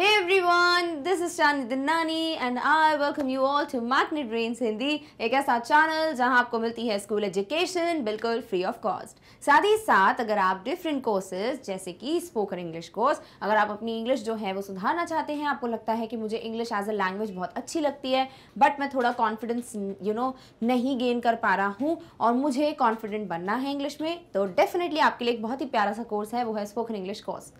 Hey everyone, this is Chani Dinnani and I welcome you all to Matinee Brains Hindi, एक ऐसा channel जहां आपको मिलती है स्कूल एजुकेशन बिल्कुल फ्री ऑफ कॉस्ट साथ ही साथ अगर आप डिफरेंट कोर्सेज जैसे कि स्पोकन इंग्लिश कोर्स अगर आप अपनी इंग्लिश जो है वो सुधारना चाहते हैं आपको लगता है कि मुझे इंग्लिश एज अ लैंग्वेज बहुत अच्छी लगती है बट मैं थोड़ा कॉन्फिडेंस यू नो नहीं गेन कर पा रहा हूँ और मुझे कॉन्फिडेंट बनना है इंग्लिश में तो डेफिनेटली आपके लिए एक बहुत ही प्यारा सा कोर्स है वो है स्पोकन इंग्लिश कोर्स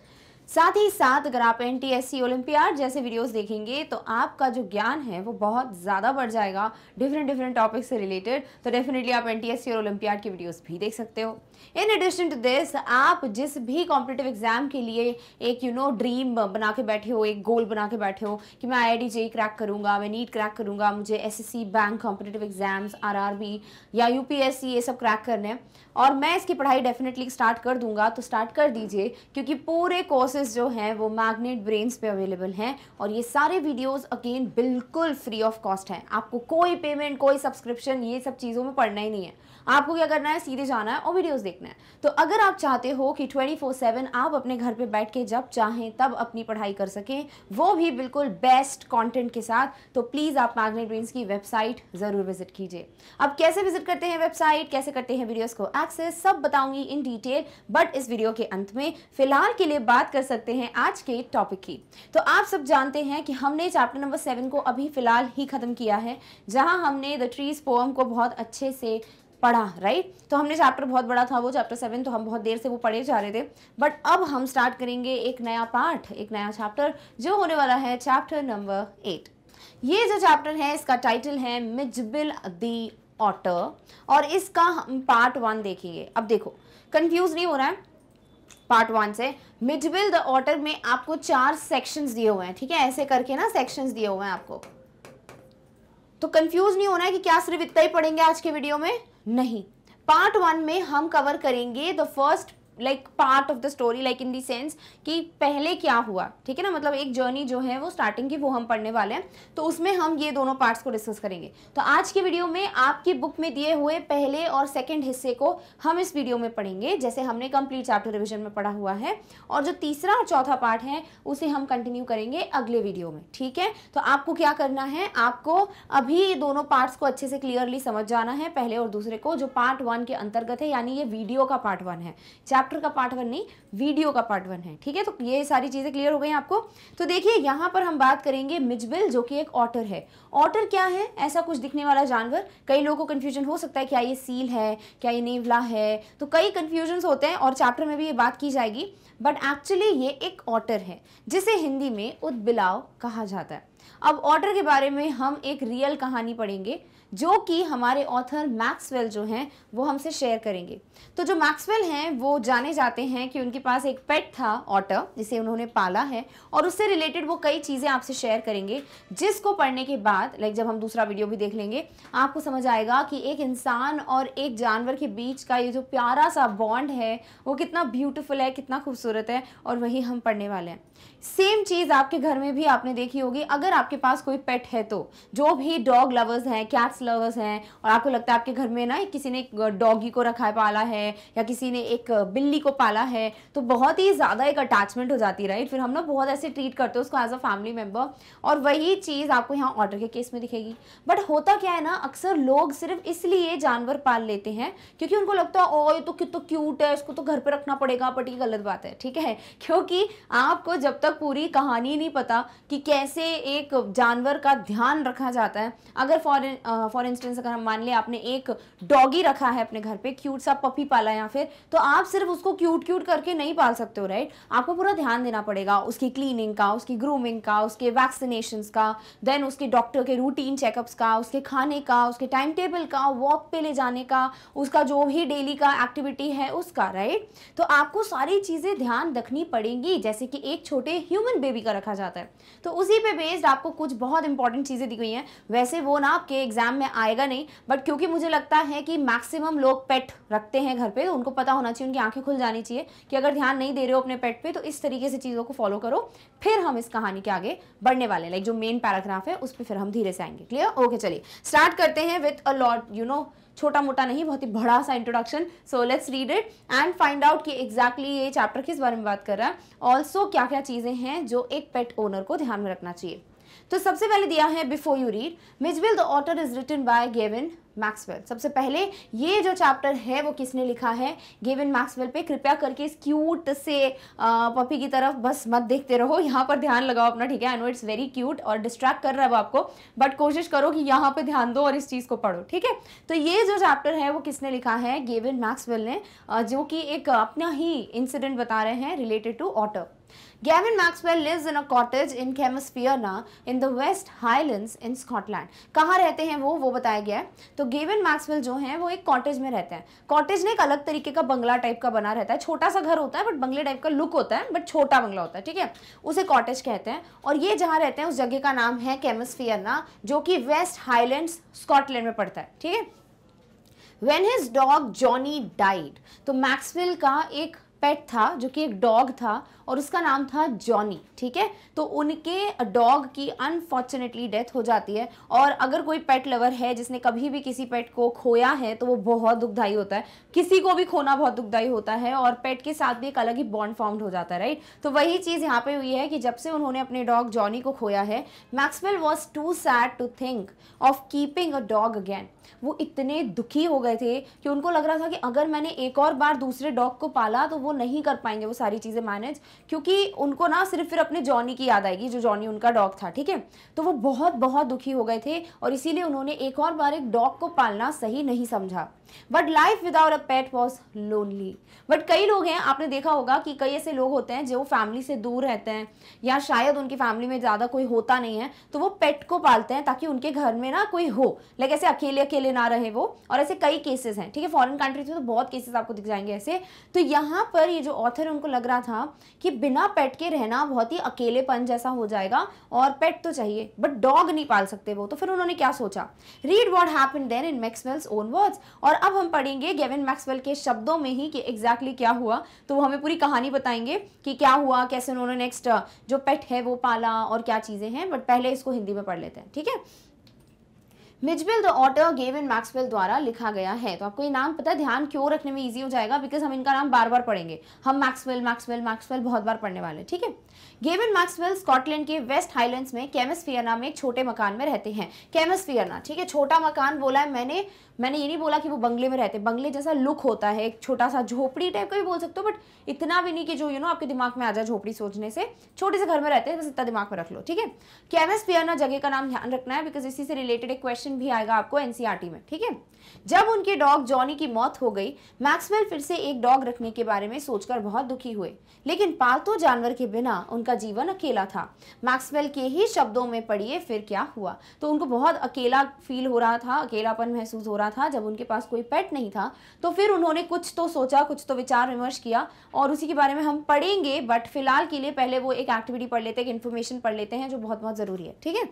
साथ ही साथ अगर आप N T S C olympiad जैसे वीडियोस देखेंगे तो आपका जो ज्ञान है वो बहुत ज़्यादा बढ़ जाएगा डिफरेंट डिफरेंट टॉपिक से रिलेटेड तो डेफिनेटली आप एन टी एस सी और ओलम्पियाड की वीडियोस भी देख सकते हो इन एडिशन टू दिस आप जिस भी कॉम्पिटेटिव एग्जाम के लिए एक यू नो ड्रीम बना के बैठे हो एक गोल बना के बैठे हो कि मैं I I T JEE crack करूँगा मैं नीट क्रैक करूँगा मुझे S S C bank competitive exams R R B या यू पी एस सी ये सब क्रैक करने हैं और मैं इसकी पढ़ाई डेफिनेटली स्टार्ट कर दूंगा तो स्टार्ट कर दीजिए क्योंकि पूरे कोर्स कोर्सेज जो हैं वो मैग्नेट ब्रेन्स पे अवेलेबल हैं और ये सारे वीडियोस अगेन बिल्कुल फ्री ऑफ कॉस्ट हैं आपको कोई पेमेंट कोई सब्सक्रिप्शन ये सब चीज़ों में पढ़ना ही नहीं है आपको क्या करना है सीधे जाना है और वीडियोस देखना है तो अगर आप चाहते हो कि 24/7 आप अपने घर पे बैठ के जब चाहें तब अपनी पढ़ाई कर सकें वो भी बिल्कुल बेस्ट कंटेंट के साथ तो प्लीज़ आप मैग्नेट ब्रेन्स की वेबसाइट ज़रूर विजिट कीजिए अब कैसे विजिट करते हैं वेबसाइट कैसे करते हैं वीडियोज़ को एक्सेस सब बताऊंगी इन डिटेल बट इस वीडियो के अंत में फिलहाल के लिए बात कर सकते हैं आज के टॉपिक की तो आप सब जानते हैं कि हमने चैप्टर नंबर सेवन को अभी फिलहाल ही ख़त्म किया है जहाँ हमने द ट्रीज पोम को बहुत अच्छे से पढ़ा राइट right? तो हमने चैप्टर बहुत बड़ा था वो चैप्टर सेवन तो हम बहुत देर से वो पढ़े जा रहे थे बट अब हम स्टार्ट करेंगे एक नया पार्ट एक नया चैप्टर जो होने वाला है चैप्टर नंबर एट ये जो चैप्टर है इसका टाइटल है मिजबिल दी ऑटर और इसका हम पार्ट वन देखेंगे अब देखो कंफ्यूज नहीं हो रहा है पार्ट वन से मिजबिल द ऑटर में आपको चार सेक्शंस दिए हुए हैं ठीक है ऐसे करके ना सेक्शंस दिए हुए हैं आपको तो कंफ्यूज नहीं होना है कि क्या सिर्फ इतना ही पढ़ेंगे आज के वीडियो में नहीं पार्ट वन में हम कवर करेंगे the first like part of the story like in the sense कि पहले क्या हुआ ठीक है ना मतलब एक जर्नी जो है वो स्टार्टिंग की वो हम पढ़ने वाले हैं तो उसमें हम ये दोनों पार्ट्स को डिस्कस करेंगे तो आज की वीडियो में आपकी बुक में दिए हुए पहले और सेकेंड हिस्से को हम इस वीडियो में पढ़ेंगे जैसे हमने कंप्लीट चैप्टर रिविजन में पढ़ा हुआ है और जो तीसरा और चौथा पार्ट है उसे हम कंटिन्यू करेंगे अगले वीडियो में ठीक है तो आपको क्या करना है आपको अभी दोनों पार्ट्स को अच्छे से क्लियरली समझ जाना है पहले और दूसरे को जो पार्ट वन के अंतर्गत है यानी ये वीडियो का पार्ट वन है चैप्टर चैप्टर का पार्ट वन नहीं वीडियो का पार्ट वन है ठीक है तो ये सारी चीज़ें क्लियर हो गई आपको तो देखिए यहाँ पर हम बात करेंगे मिजबिल जो कि एक ऑटर है ऑटर क्या है ऐसा कुछ दिखने वाला जानवर कई लोगों को कन्फ्यूजन हो सकता है क्या ये सील है क्या ये नेवला है तो कई कन्फ्यूजन्स होते हैं और चैप्टर में भी ये बात की जाएगी बट एक्चुअली ये एक ऑटर है जिसे हिंदी में उद कहा जाता है अब ऑटर के बारे में हम एक रियल कहानी पढ़ेंगे जो कि हमारे ऑथर मैक्सवेल जो हैं वो हमसे शेयर करेंगे तो जो मैक्सवेल हैं वो जाने जाते हैं कि उनके पास एक पेट था ऑटर जिसे उन्होंने पाला है और उससे रिलेटेड वो कई चीज़ें आपसे शेयर करेंगे जिसको पढ़ने के बाद लाइक जब हम दूसरा वीडियो भी देख लेंगे आपको समझ आएगा कि एक इंसान और एक जानवर के बीच का ये जो प्यारा सा बॉन्ड है वो कितना ब्यूटिफुल है कितना खूबसूरत है और वही हम पढ़ने वाले हैं सेम चीज़ आपके घर में भी आपने देखी होगी अगर आपके पास कोई पेट है तो जो भी डॉग लवर्स हैं कैट्स डॉग्स लवर्स हैं और आपको लगता है आपके घर में ना किसी ने एक डॉगी को रखा है पाला है या किसी ने एक बिल्ली को पाला है तो बहुत ही ज़्यादा एक अटैचमेंट हो जाती है राइट फिर हम ना बहुत ऐसे ट्रीट करते हैं उसको एज अ फैमिली मेम्बर और वही चीज़ आपको यहाँ ऑर्डर के केस में दिखेगी बट होता क्या है ना अक्सर लोग सिर्फ इसलिए जानवर पाल लेते हैं क्योंकि उनको लगता है ओ ये तो कितना क्यूट तो है इसको तो घर पर रखना पड़ेगा बट ये गलत बात है ठीक है क्योंकि आपको जब तक पूरी कहानी नहीं पता कि कैसे एक जानवर का ध्यान रखा जाता है अगर फॉर फॉर इंस्टेंस अगर हम मान लें आपने एक डॉगी रखा है अपने घर पे क्यूट सा पपी पाला या फिर तो आप सिर्फ उसको क्यूट क्यूट करके नहीं पाल सकते हो राइट आपको पूरा ध्यान देना पड़ेगा उसकी क्लीनिंग का उसकी ग्रूमिंग का उसके वैक्सीनेशन का देन उसके डॉक्टर के रूटीन चेकअप्स का उसके खाने का उसके टाइम टेबल का वॉक पे ले जाने का उसका जो भी डेली का एक्टिविटी है उसका राइट तो आपको सारी चीज़ें ध्यान रखनी पड़ेंगी जैसे कि एक छोटे ह्यूमन बेबी का रखा जाता है तो उसी पे बेस्ड आपको कुछ बहुत इंपॉर्टेंट चीज़ें दी गई हैं वैसे वो ना आपके एग्जाम में आएगा नहीं बट क्योंकि मुझे लगता है कि मैक्सिमम लोग पेट रखते हैं घर पे तो उनको पता होना चाहिए उनकी आंखें खुल जानी चाहिए कि अगर ध्यान नहीं दे रहे हो अपने पेट पे तो इस तरीके से चीज़ों को फॉलो करो फिर हम इस कहानी के आगे बढ़ने वाले लाइक जो मेन पैराग्राफ है उस पर फिर हम धीरे से आएंगे क्लियर ओके चलिए स्टार्ट करते हैं with a lot you know छोटा मोटा नहीं बहुत ही बड़ा सा introduction so let's read it and find out कि एग्जैक्टली exactly ये चैप्टर किस बारे में बात कर रहा है ऑल्सो क्या क्या चीज़ें हैं जो एक पेट ओनर को ध्यान में रखना चाहिए तो सबसे पहले दिया है before you read Mijbil the otter is written by Gavin Maxwell सबसे पहले ये जो चैप्टर है वो किसने लिखा है गेविन मैक्सवेल पे कृपया करके इस क्यूट से पपी की तरफ बस मत देखते रहो यहाँ पर ध्यान लगाओ अपना ठीक है I know it's very cute और डिस्ट्रैक्ट कर रहा है वो आपको बट कोशिश करो कि यहाँ पे ध्यान दो और इस चीज़ को पढ़ो ठीक है तो ये जो चैप्टर है वो किसने लिखा है गेविन मैक्सवेल ने जो कि एक अपना ही इंसिडेंट बता रहे हैं related to otter Gavin Maxwell lives in a cottage in Chemosphera in the West Highlands in Scotland. कहाँ रहते हैं वो वो बताया गया है तो गेविन मैक्सवेल जो है वो एक कॉटेज में रहते हैं कॉटेज ने एक अलग तरीके का बंगला टाइप का बना रहता है छोटा सा घर होता है बट बंगले टाइप का लुक होता है बट छोटा बंगला होता है ठीक है उसे कॉटेज कहते हैं और ये जहाँ रहते हैं उस जगह का नाम है केमस्फियरना जो कि वेस्ट हाईलैंड्स स्कॉटलैंड में पड़ता है ठीक है When his dog Johnny died, तो Maxwell का एक पेट था जो कि एक डॉग था और उसका नाम था जॉनी ठीक है तो उनके डॉग की अनफॉर्चुनेटली डेथ हो जाती है और अगर कोई पेट लवर है जिसने कभी भी किसी पेट को खोया है तो वो बहुत दुखदाई होता है किसी को भी खोना बहुत दुखदाई होता है और पेट के साथ भी एक अलग ही बॉन्ड फाउंड हो जाता है राइट तो वही चीज़ यहाँ पर हुई है कि जब से उन्होंने अपने डॉग जॉनी को खोया है Maxwell was too sad to think of keeping a dog again वो इतने दुखी हो गए थे कि उनको लग रहा था कि अगर मैंने एक और बार दूसरे डॉग को पाला तो वो वो नहीं कर पाएंगे वो सारी चीज़ें मैनेज क्योंकि उनको ना सिर्फ फिर अपने जॉनी की याद आएगी जो जॉनी उनका डॉग था ठीक है तो वो बहुत बहुत दुखी हो गए थे और इसीलिए उन्होंने एक और बार एक डॉग को पालना सही नहीं समझा but life without a pet was lonely but कई लोग हैं आपने देखा होगा कि कई ऐसे लोग होते हैं जो फैमिली से दूर रहते हैं या शायद उनकी फैमिली में ज़्यादा कोई होता नहीं है तो वो पेट को पालते हैं ताकि उनके घर में ना कोई हो लाइक ऐसे अकेले अकेले ना रहे वो और ऐसे कई केसेस हैं ठीक है फॉरेन कंट्रीज में तो बहुत केसेस आपको दिख जाएंगे ऐसे तो यहाँ पर पर ये जो ऑथर उनको लग रहा था कि बिना पेट के रहना बहुत ही अकेलेपन जैसा हो जाएगा और पेट तो चाहिए बट डॉग नहीं पाल सकते वो तो फिर उन्होंने क्या सोचा read what happen then in Maxwell's own words और अब हम पढ़ेंगे गेविन मैक्सवेल के शब्दों में ही कि एग्जैक्टली exactly क्या हुआ तो वो हमें पूरी कहानी बताएंगे कि क्या हुआ कैसे उन्होंने नेक्स्ट जो पेट है वो पाला और क्या चीज़ें हैं बट पहले इसको हिंदी में पढ़ लेते हैं ठीक है Mijbil the otter Gavin Maxwell द्वारा लिखा गया है तो आपको ये नाम पता है ध्यान क्यों रखने में इजी हो जाएगा बिकॉज हम इनका नाम बार बार पढ़ेंगे हम मैक्सवेल मैक्सवेल मैक्सवेल बहुत बार पढ़ने वाले ठीक है गेवन मैक्सवेल स्कॉटलैंड के वेस्ट हाइलैंड्स में केमिसफियरना में एक छोटे मकान में रहते हैं केमिसफियरना ठीक है छोटा मकान बोला है मैंने मैंने ये नहीं बोला कि वो बंगले में रहते बंगले जैसा लुक होता है एक छोटा सा झोपड़ी टाइप का भी बोल सकते हो बट इतना भी नहीं कि जो यू you नो know, आपके दिमाग में आ जाए झोपड़ी सोचने से छोटे से घर में रहते हैं बस इतना दिमाग में रख लो ठीक है केमिसफियरना जगह का नाम ध्यान रखना है बिकॉज इसी से रिलेटेड एक क्वेश्चन भी आएगा आपको एनसीआरटी e में ठीक है जब उनके डॉग जॉनी की मौत हो गई मैक्सवेल फिर से एक डॉग रखने के बारे में सोचकर बहुत दुखी हुए लेकिन पालतू जानवर के बिना उनका जीवन अकेला था मैक्सवेल के ही शब्दों में पढ़िए फिर क्या हुआ तो उनको बहुत अकेला फील हो रहा था अकेलापन महसूस हो रहा था जब उनके पास कोई पेट नहीं था तो फिर उन्होंने कुछ तो सोचा कुछ तो विचार विमर्श किया और उसी के बारे में हम पढ़ेंगे बट फिलहाल के लिए पहले वो एक एक्टिविटी पढ़ लेते हैं इन्फॉर्मेशन पढ़ लेते हैं जो बहुत बहुत ज़रूरी है ठीक है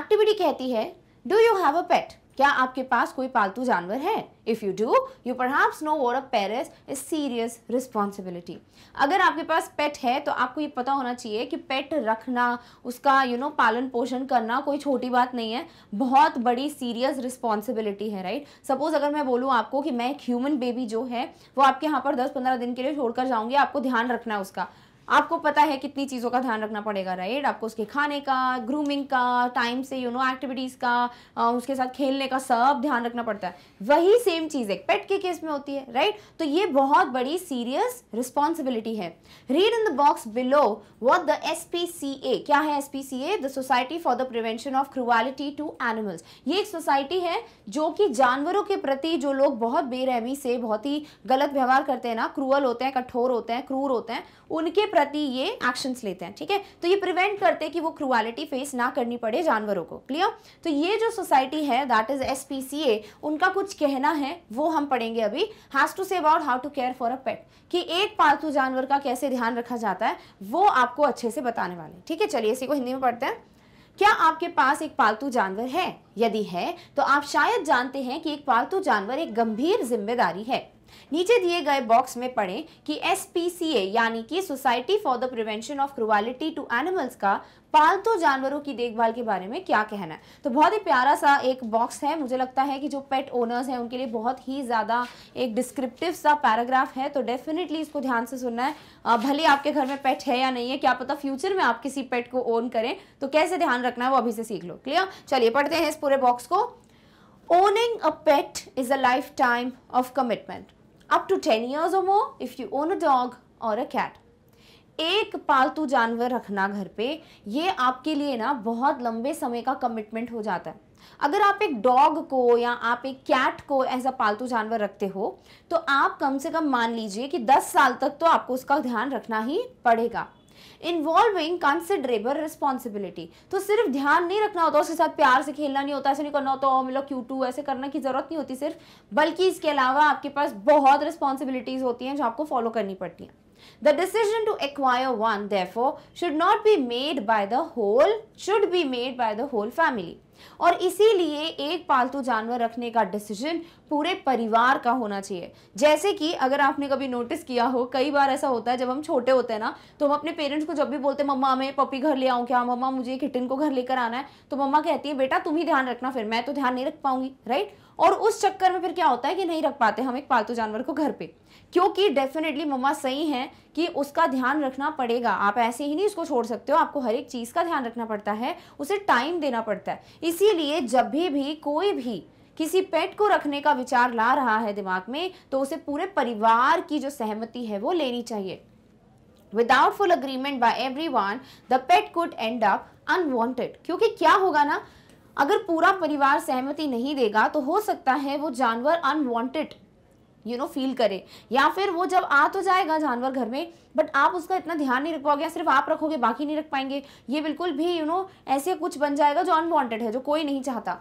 एक्टिविटी कहती है do you have a pet क्या आपके पास कोई पालतू जानवर है if you do you perhaps know or a parents is serious responsibility अगर आपके पास पेट है तो आपको ये पता होना चाहिए कि पेट रखना उसका यू you नो know, पालन पोषण करना कोई छोटी बात नहीं है बहुत बड़ी सीरियस रिस्पॉन्सिबिलिटी है राइट right? सपोज अगर मैं बोलूँ आपको कि मैं एक ह्यूमन बेबी जो है वो आपके यहाँ पर दस पंद्रह दिन के लिए छोड़कर जाऊँगी आपको ध्यान रखना है उसका आपको पता है कितनी चीज़ों का ध्यान रखना पड़ेगा राइट आपको उसके खाने का ग्रूमिंग का टाइम से यू नो एक्टिविटीज़ का उसके साथ खेलने का सब ध्यान रखना पड़ता है वही सेम चीज़ एक पेट के केस में होती है राइट तो ये बहुत बड़ी सीरियस रिस्पॉन्सिबिलिटी है read in the box below what the S क्या है is the society for the prevention of cruelty to animals ये एक सोसाइटी है जो कि जानवरों के प्रति जो लोग बहुत बेरहमी से बहुत ही गलत व्यवहार करते हैं ना क्रूअल होते हैं कठोर होते हैं क्रूर होते हैं उनके प्रति ये एक्शन लेते हैं ठीक है तो ये प्रिवेंट करते हैं कि वो क्रुआलिटी फेस ना करनी पड़े जानवरों को क्लियर तो ये जो सोसाइटी है दैट इज एस उनका कुछ कहना है वो हम पढ़ेंगे अभी has to say about how to care for a pet कि एक पालतू जानवर का कैसे ध्यान रखा जाता है वो आपको अच्छे से बताने वाले ठीक है चलिए इसी को हिंदी में पढ़ते हैं क्या आपके पास एक पालतू जानवर है यदि है तो आप शायद जानते हैं कि एक पालतू जानवर एक गंभीर जिम्मेदारी है नीचे दिए गए बॉक्स में पढ़ें कि एसपीसीए यानी कि society for the prevention of cruelty to animals का पालतू तो जानवरों की देखभाल के बारे में क्या कहना है तो बहुत ही प्यारा सा एक बॉक्स है मुझे लगता है कि जो पेट ओनर्स हैं उनके लिए बहुत ही ज़्यादा एक डिस्क्रिप्टिव सा पैराग्राफ है तो डेफिनेटली इसको ध्यान से सुनना है भले आपके घर में पेट है या नहीं है क्या पता फ्यूचर में आप किसी पेट को ओन करें तो कैसे ध्यान रखना है वो अभी से सीख लो क्लियर चलिए पढ़ते हैं इस पूरे बॉक्स को owning a pet is a lifetime of commitment up to ten years or more if you own a dog or a cat एक पालतू जानवर रखना घर पे ये आपके लिए ना बहुत लंबे समय का कमिटमेंट हो जाता है अगर आप एक डॉग को या आप एक कैट को एज अ पालतू जानवर रखते हो तो आप कम से कम मान लीजिए कि 10 साल तक तो आपको उसका ध्यान रखना ही पड़ेगा इन्वॉल्विंग कंसिडरेबल रिस्पॉन्सिबिलिटी तो सिर्फ ध्यान नहीं रखना होता उसके साथ प्यार से खेलना नहीं होता ऐसे नहीं करना होता मतलब क्यू टू ऐसे करने की जरूरत नहीं होती सिर्फ बल्कि इसके अलावा आपके पास बहुत रिस्पॉन्सिबिलिटीज होती हैं जो आपको फॉलो करनी पड़ती हैं The decision to acquire one, therefore, should not be made by the whole, should be made by the whole family. और इसीलिए एक पालतू जानवर रखने का डिसीजन पूरे परिवार का होना चाहिए जैसे कि अगर आपने कभी नोटिस किया हो कई बार ऐसा होता है जब हम छोटे होते हैं ना तो हम अपने पेरेंट्स को जब भी बोलते हैं मम्मा मैं पपी घर ले आऊँ क्या मम्मा मुझे किटन को घर लेकर आना है तो मम्मा कहती है बेटा तुम ही ध्यान रखना फिर मैं तो ध्यान नहीं रख पाऊंगी राइट और उस चक्कर में फिर क्या होता है कि नहीं रख पाते हम एक पालतू जानवर को घर पर क्योंकि डेफिनेटली मम्मा सही हैं कि उसका ध्यान रखना पड़ेगा आप ऐसे ही नहीं उसको छोड़ सकते हो आपको हर एक चीज़ का ध्यान रखना पड़ता है उसे टाइम देना पड़ता है इसीलिए जब भी भी कोई भी किसी पेट को रखने का विचार ला रहा है दिमाग में तो उसे पूरे परिवार की जो सहमति है वो लेनी चाहिए without full agreement by everyone the pet could end up unwanted क्योंकि क्या होगा ना अगर पूरा परिवार सहमति नहीं देगा तो हो सकता है वो जानवर अनवांटेड यू नो फील करे या फिर वो जब आ तो जाएगा जानवर घर में बट आप उसका इतना ध्यान नहीं रख पाओगे सिर्फ आप रखोगे बाकी नहीं रख पाएंगे ये बिल्कुल भी यू you नो know, ऐसे कुछ बन जाएगा जो अनवांटेड है जो कोई नहीं चाहता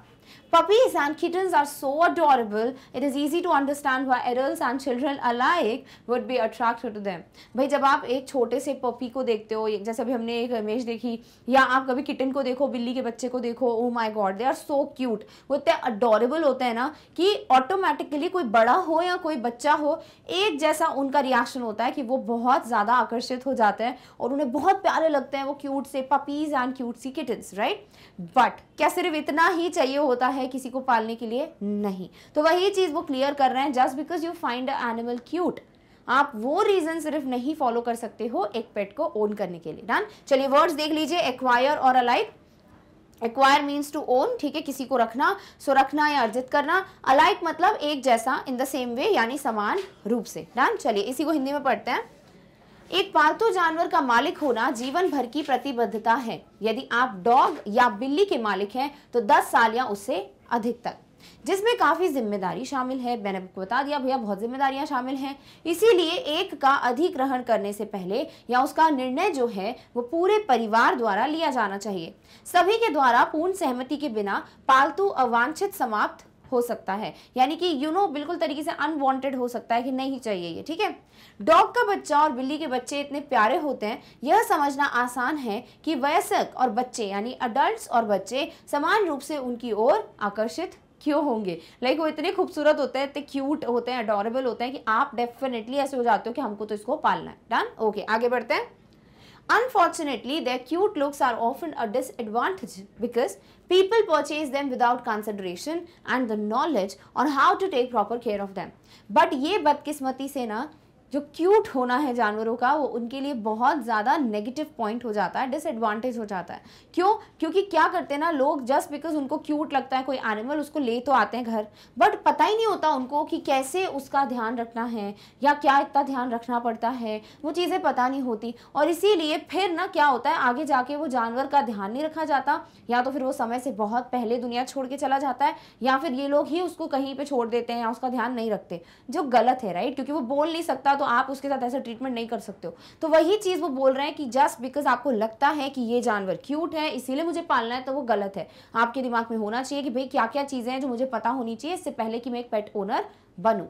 Puppies and kittens are so adorable, it is easy to understand why adults and children alike would be attracted to them. भाई जब आप एक छोटे से पपी को देखते हो जैसे अभी हमने एक इमेज देखी या आप कभी किटन को देखो बिल्ली के बच्चे को देखो oh my god they are so cute वो इतने अडोरेबल होते हैं ना कि ऑटोमेटिकली कोई बड़ा हो या कोई बच्चा हो एक जैसा उनका रिएक्शन होता है कि वो बहुत ज़्यादा आकर्षित हो जाते हैं और उन्हें बहुत प्यारे लगते हैं वो क्यूट से पपीज़ एंड क्यूट सी किटन्स राइट बट क्या सिर्फ इतना ही चाहिए होता है है किसी को पालने के लिए नहीं तो वही चीज़ वो क्लियर कर रहे हैं just because you find a animal cute आप वो रीजन सिर्फ नहीं फॉलो कर सकते हो एक पेट को ओन करने के लिए डन चलिए वर्ड्स देख लीजिए एक्वायर और alive acquire means to own ठीक है किसी को रखना सो रखना या अर्जित करना अलाइक मतलब एक जैसा इन द सेम वे यानी समान रूप से डन चलिए इसी को हिंदी में पढ़ते हैं एक पालतू जानवर का मालिक होना जीवन भर की प्रतिबद्धता है यदि आप डॉग या बिल्ली के मालिक हैं तो 10 साल या उससे अधिकतर जिसमें काफ़ी जिम्मेदारी शामिल है मैंने आपको बता दिया भैया बहुत जिम्मेदारियां शामिल हैं इसीलिए एक का अधिग्रहण करने से पहले या उसका निर्णय जो है वो पूरे परिवार द्वारा लिया जाना चाहिए सभी के द्वारा पूर्ण सहमति के बिना पालतू अवांछित समाप्त हो सकता है यानी कि यू नो बिल्कुल तरीके से अनवांटेड हो सकता है कि नहीं चाहिए ये ठीक है डॉग का बच्चा और बिल्ली के बच्चे इतने प्यारे होते हैं यह समझना आसान है कि वयस्क और बच्चे यानी अडल्ट्स और बच्चे समान रूप से उनकी ओर आकर्षित क्यों होंगे लाइक वो इतने खूबसूरत होते हैं इतने क्यूट होते हैं अडोरेबल होते हैं कि आप डेफिनेटली ऐसे हो जाते हो कि हमको तो इसको पालना है डन ओके okay, आगे बढ़ते हैं Unfortunately, their cute looks are often a disadvantage because People purchase them without consideration and the knowledge on how to take proper care of them. But ye badkismati se na जो cute होना है जानवरों का वो उनके लिए बहुत ज़्यादा नेगेटिव पॉइंट हो जाता है डिसएडवांटेज हो जाता है क्यों क्योंकि क्या करते हैं ना लोग जस्ट बिकॉज उनको क्यूट लगता है कोई एनिमल उसको ले तो आते हैं घर बट पता ही नहीं होता उनको कि कैसे उसका ध्यान रखना है या क्या इतना ध्यान रखना पड़ता है वो चीज़ें पता नहीं होती और इसीलिए फिर ना क्या होता है आगे जाके वो जानवर का ध्यान नहीं रखा जाता या तो फिर वो समय से बहुत पहले दुनिया छोड़ के चला जाता है या फिर ये लोग ही उसको कहीं पर छोड़ देते हैं या उसका ध्यान नहीं रखते जो गलत है राइट क्योंकि वो बोल नहीं सकता तो आप उसके साथ ऐसा ट्रीटमेंट नहीं कर सकते हो तो वही चीज़ वो बोल रहे हैं कि जस्ट बिकॉज आपको लगता है कि ये जानवर क्यूट है इसीलिए मुझे पालना है तो वो गलत है आपके दिमाग में होना चाहिए कि भाई क्या क्या चीज़ें हैं जो मुझे पता होनी चाहिए इससे पहले कि मैं एक पेट ओनर बनू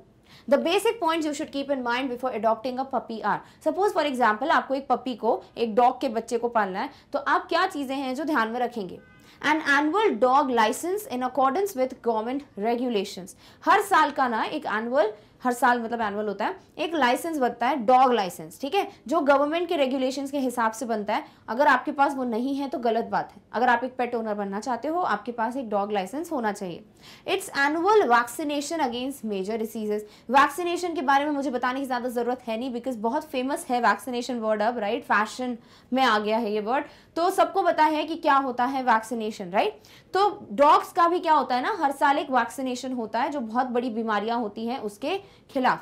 the basic point you should keep in mind before adopting a puppy or suppose for example आपको एक पपी को एक डॉग के बच्चे को पालना है तो आप क्या चीज़ें हैं जो ध्यान में रखेंगे an annual dog licence in accordance with government regulation हर साल का ना एक एनुअल हर साल मतलब एनुअल होता है एक लाइसेंस बनता है डॉग लाइसेंस ठीक है जो गवर्नमेंट के रेगुलेशंस के हिसाब से बनता है अगर आपके पास वो नहीं है तो गलत बात है अगर आप एक पेट ओनर बनना चाहते हो आपके पास एक डॉग लाइसेंस होना चाहिए its annual vaccination against major diseases vaccination के बारे में मुझे बताने की ज़्यादा ज़रूरत है नहीं बिकॉज बहुत फेमस है वैक्सीनेशन वर्ड अब राइट फैशन में आ गया है ये वर्ड तो सबको पता है कि क्या होता है वैक्सीनेशन राइट तो डॉग्स का भी क्या होता है ना हर साल एक वैक्सीनेशन होता है जो बहुत बड़ी बीमारियां होती हैं उसके खिलाफ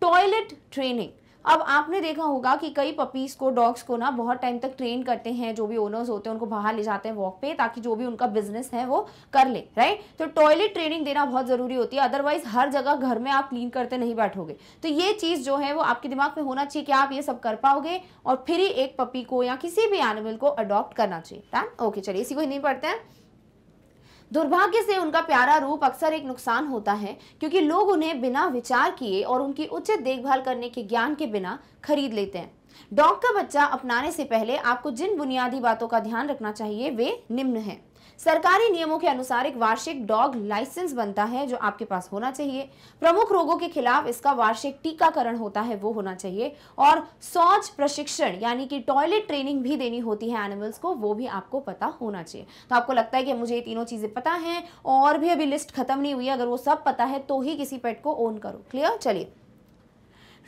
टॉयलेट ट्रेनिंग अब आपने देखा होगा कि कई पपीज़ को डॉग्स को ना बहुत टाइम तक ट्रेन करते हैं जो भी ओनर्स होते हैं उनको बाहर ले जाते हैं वॉक पे ताकि जो भी उनका बिजनेस है वो कर ले राइट तो टॉयलेट ट्रेनिंग देना बहुत ज़रूरी होती है अदरवाइज हर जगह घर में आप क्लीन करते नहीं बैठोगे तो ये चीज़ जो है वो आपके दिमाग में होना चाहिए कि आप ये सब कर पाओगे और फिर ही एक पपी को या किसी भी एनिमल को अडॉप्ट करना चाहिए ओके चलिए इसी को हिंदी पढ़ते हैं दुर्भाग्य से उनका प्यारा रूप अक्सर एक नुकसान होता है क्योंकि लोग उन्हें बिना विचार किए और उनकी उचित देखभाल करने के ज्ञान के बिना खरीद लेते हैं डॉग का बच्चा अपनाने से पहले आपको जिन बुनियादी बातों का ध्यान रखना चाहिए वे निम्न हैं सरकारी नियमों के अनुसार एक वार्षिक डॉग लाइसेंस बनता है जो आपके पास होना चाहिए प्रमुख रोगों के खिलाफ इसका वार्षिक टीकाकरण होता है वो होना चाहिए और शौच प्रशिक्षण यानी कि टॉयलेट ट्रेनिंग भी देनी होती है एनिमल्स को वो भी आपको पता होना चाहिए तो आपको लगता है कि मुझे ये तीनों चीज़ें पता है और भी अभी लिस्ट खत्म नहीं हुई अगर वो सब पता है तो ही किसी पेट को ओन करो क्लियर चलिए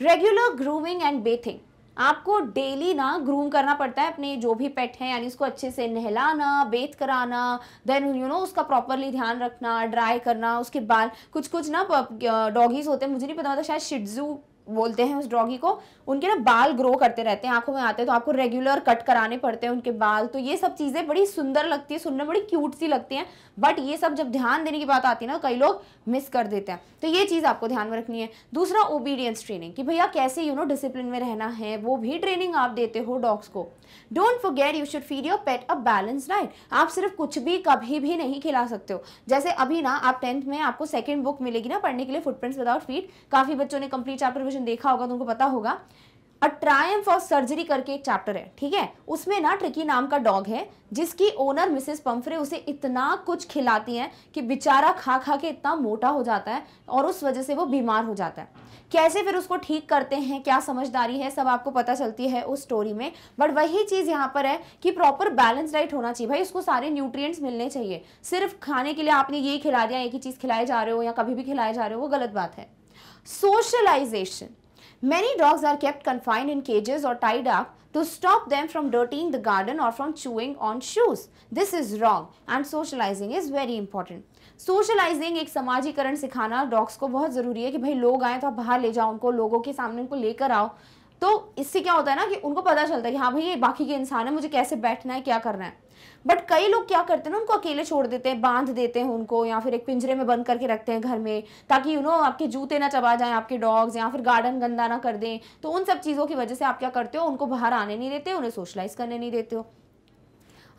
रेगुलर ग्रूमिंग एंड बेथिंग आपको डेली ना ग्रूम करना पड़ता है अपने जो भी पेट हैं यानी उसको अच्छे से नहलाना बेथ कराना देन यू नो उसका प्रॉपरली ध्यान रखना ड्राई करना उसके बाल कुछ कुछ ना डॉगीज होते हैं मुझे नहीं पता होता मतलब शायद शिडजू बोलते हैं उस डॉगी को उनके ना बाल ग्रो करते रहते हैं आंखों में आते हैं तो आपको रेगुलर कट कराने पड़ते हैं उनके बाल तो ये सब चीज़ें बड़ी सुंदर लगती है सुनने में बड़ी क्यूट सी लगती हैं बट ये सब जब ध्यान देने की बात आती है ना कई लोग मिस कर देते हैं तो ये चीज़ आपको ध्यान में रखनी है दूसरा ओबीडियंस ट्रेनिंग कि भैया कैसे यू नो डिसिप्लिन में रहना है वो भी ट्रेनिंग आप देते हो डॉग्स को don't forget you should feed your pet a balance diet आप सिर्फ कुछ भी कभी भी नहीं खिला सकते हो जैसे अभी ना आप टेंथ में आपको सेकेंड बुक मिलेगी ना पढ़ने के लिए फुटप्रिंट्स विदाउट फीड काफ़ी बच्चों ने कंप्लीट चैप्टर विजन देखा होगा तो उनको पता होगा ट्रायम्फ ऑफ सर्जरी करके एक चैप्टर है ठीक है उसमें ना ट्रिकी नाम का डॉग है जिसकी ओनर मिसेस पम्फरे उसे इतना कुछ खिलाती हैं कि बेचारा खा खा के इतना मोटा हो जाता है और उस वजह से वो बीमार हो जाता है कैसे फिर उसको ठीक करते हैं क्या समझदारी है सब आपको पता चलती है उस स्टोरी में बट वही चीज़ यहाँ पर है कि प्रॉपर बैलेंस डाइट होना चाहिए भाई उसको सारे न्यूट्रिएंट्स मिलने चाहिए सिर्फ खाने के लिए आपने ये खिला दिया एक ही चीज़ खिलाए जा रहे हो या कभी भी खिलाए जा रहे हो वो गलत बात है socialisation Many dogs are kept confined in cages or tied up to stop them from dirtying the garden or from chewing on shoes. This is wrong and socializing is very important. Socialising एक समाजीकरण सिखाना dogs को बहुत ज़रूरी है कि भाई लोग आए तो आप बाहर ले जाओ उनको लोगों के सामने उनको लेकर आओ तो इससे क्या होता है ना कि उनको पता चलता है कि हाँ भाई ये बाकी के इंसान है मुझे कैसे बैठना है क्या करना है बट कई लोग क्या करते हैं ना उनको अकेले छोड़ देते हैं बांध देते हैं उनको या फिर एक पिंजरे में बंद करके रखते हैं घर में ताकि यू नो आपके जूते ना चबा जाएं आपके डॉग्स या फिर गार्डन गंदा ना कर दें तो उन सब चीज़ों की वजह से आप क्या करते हो उनको बाहर आने नहीं देते उन्हें सोशलाइज करने नहीं देते हो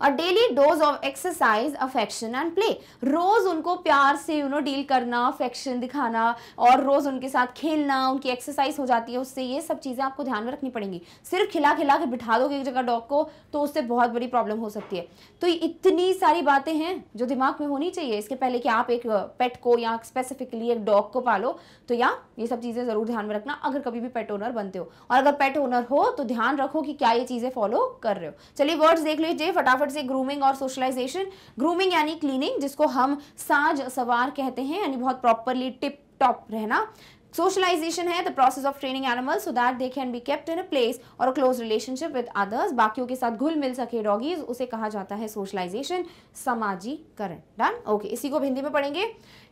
और daily dose of exercise affection and play रोज़ उनको प्यार से यू नो डील करना अफेक्शन दिखाना और रोज़ उनके साथ खेलना उनकी एक्सरसाइज हो जाती है उससे ये सब चीज़ें आपको ध्यान में रखनी पड़ेंगी सिर्फ खिला खिला के बिठा दोगे एक जगह डॉग को तो उससे बहुत बड़ी प्रॉब्लम हो सकती है तो इतनी सारी बातें हैं जो दिमाग में होनी चाहिए इसके पहले कि आप एक पेट uh, को या स्पेसिफिकली एक डॉग को पालो तो या ये सब चीज़ें ज़रूर ध्यान में रखना अगर कभी भी पेट ओनर बनते हो और अगर पेट ओनर हो तो ध्यान रखो कि क्या ये चीज़ें फॉलो कर रहे हो चलिए वर्ड्स देख लीजिए फटाफट फटाफट से ग्रूमिंग और सोशलाइजेशन ग्रूमिंग यानी क्लीनिंग जिसको हम साज सवार कहते हैं यानी बहुत प्रॉपरली टिप टॉप रहना सोशलाइजेशन है the process of training animals so that they can be kept in a place or a close relationship with others बाकियों के साथ घुल मिल सके डॉगीज उसे कहा जाता है सोशलाइजेशन समाजीकरण डन ओके इसी को हिंदी में पढ़ेंगे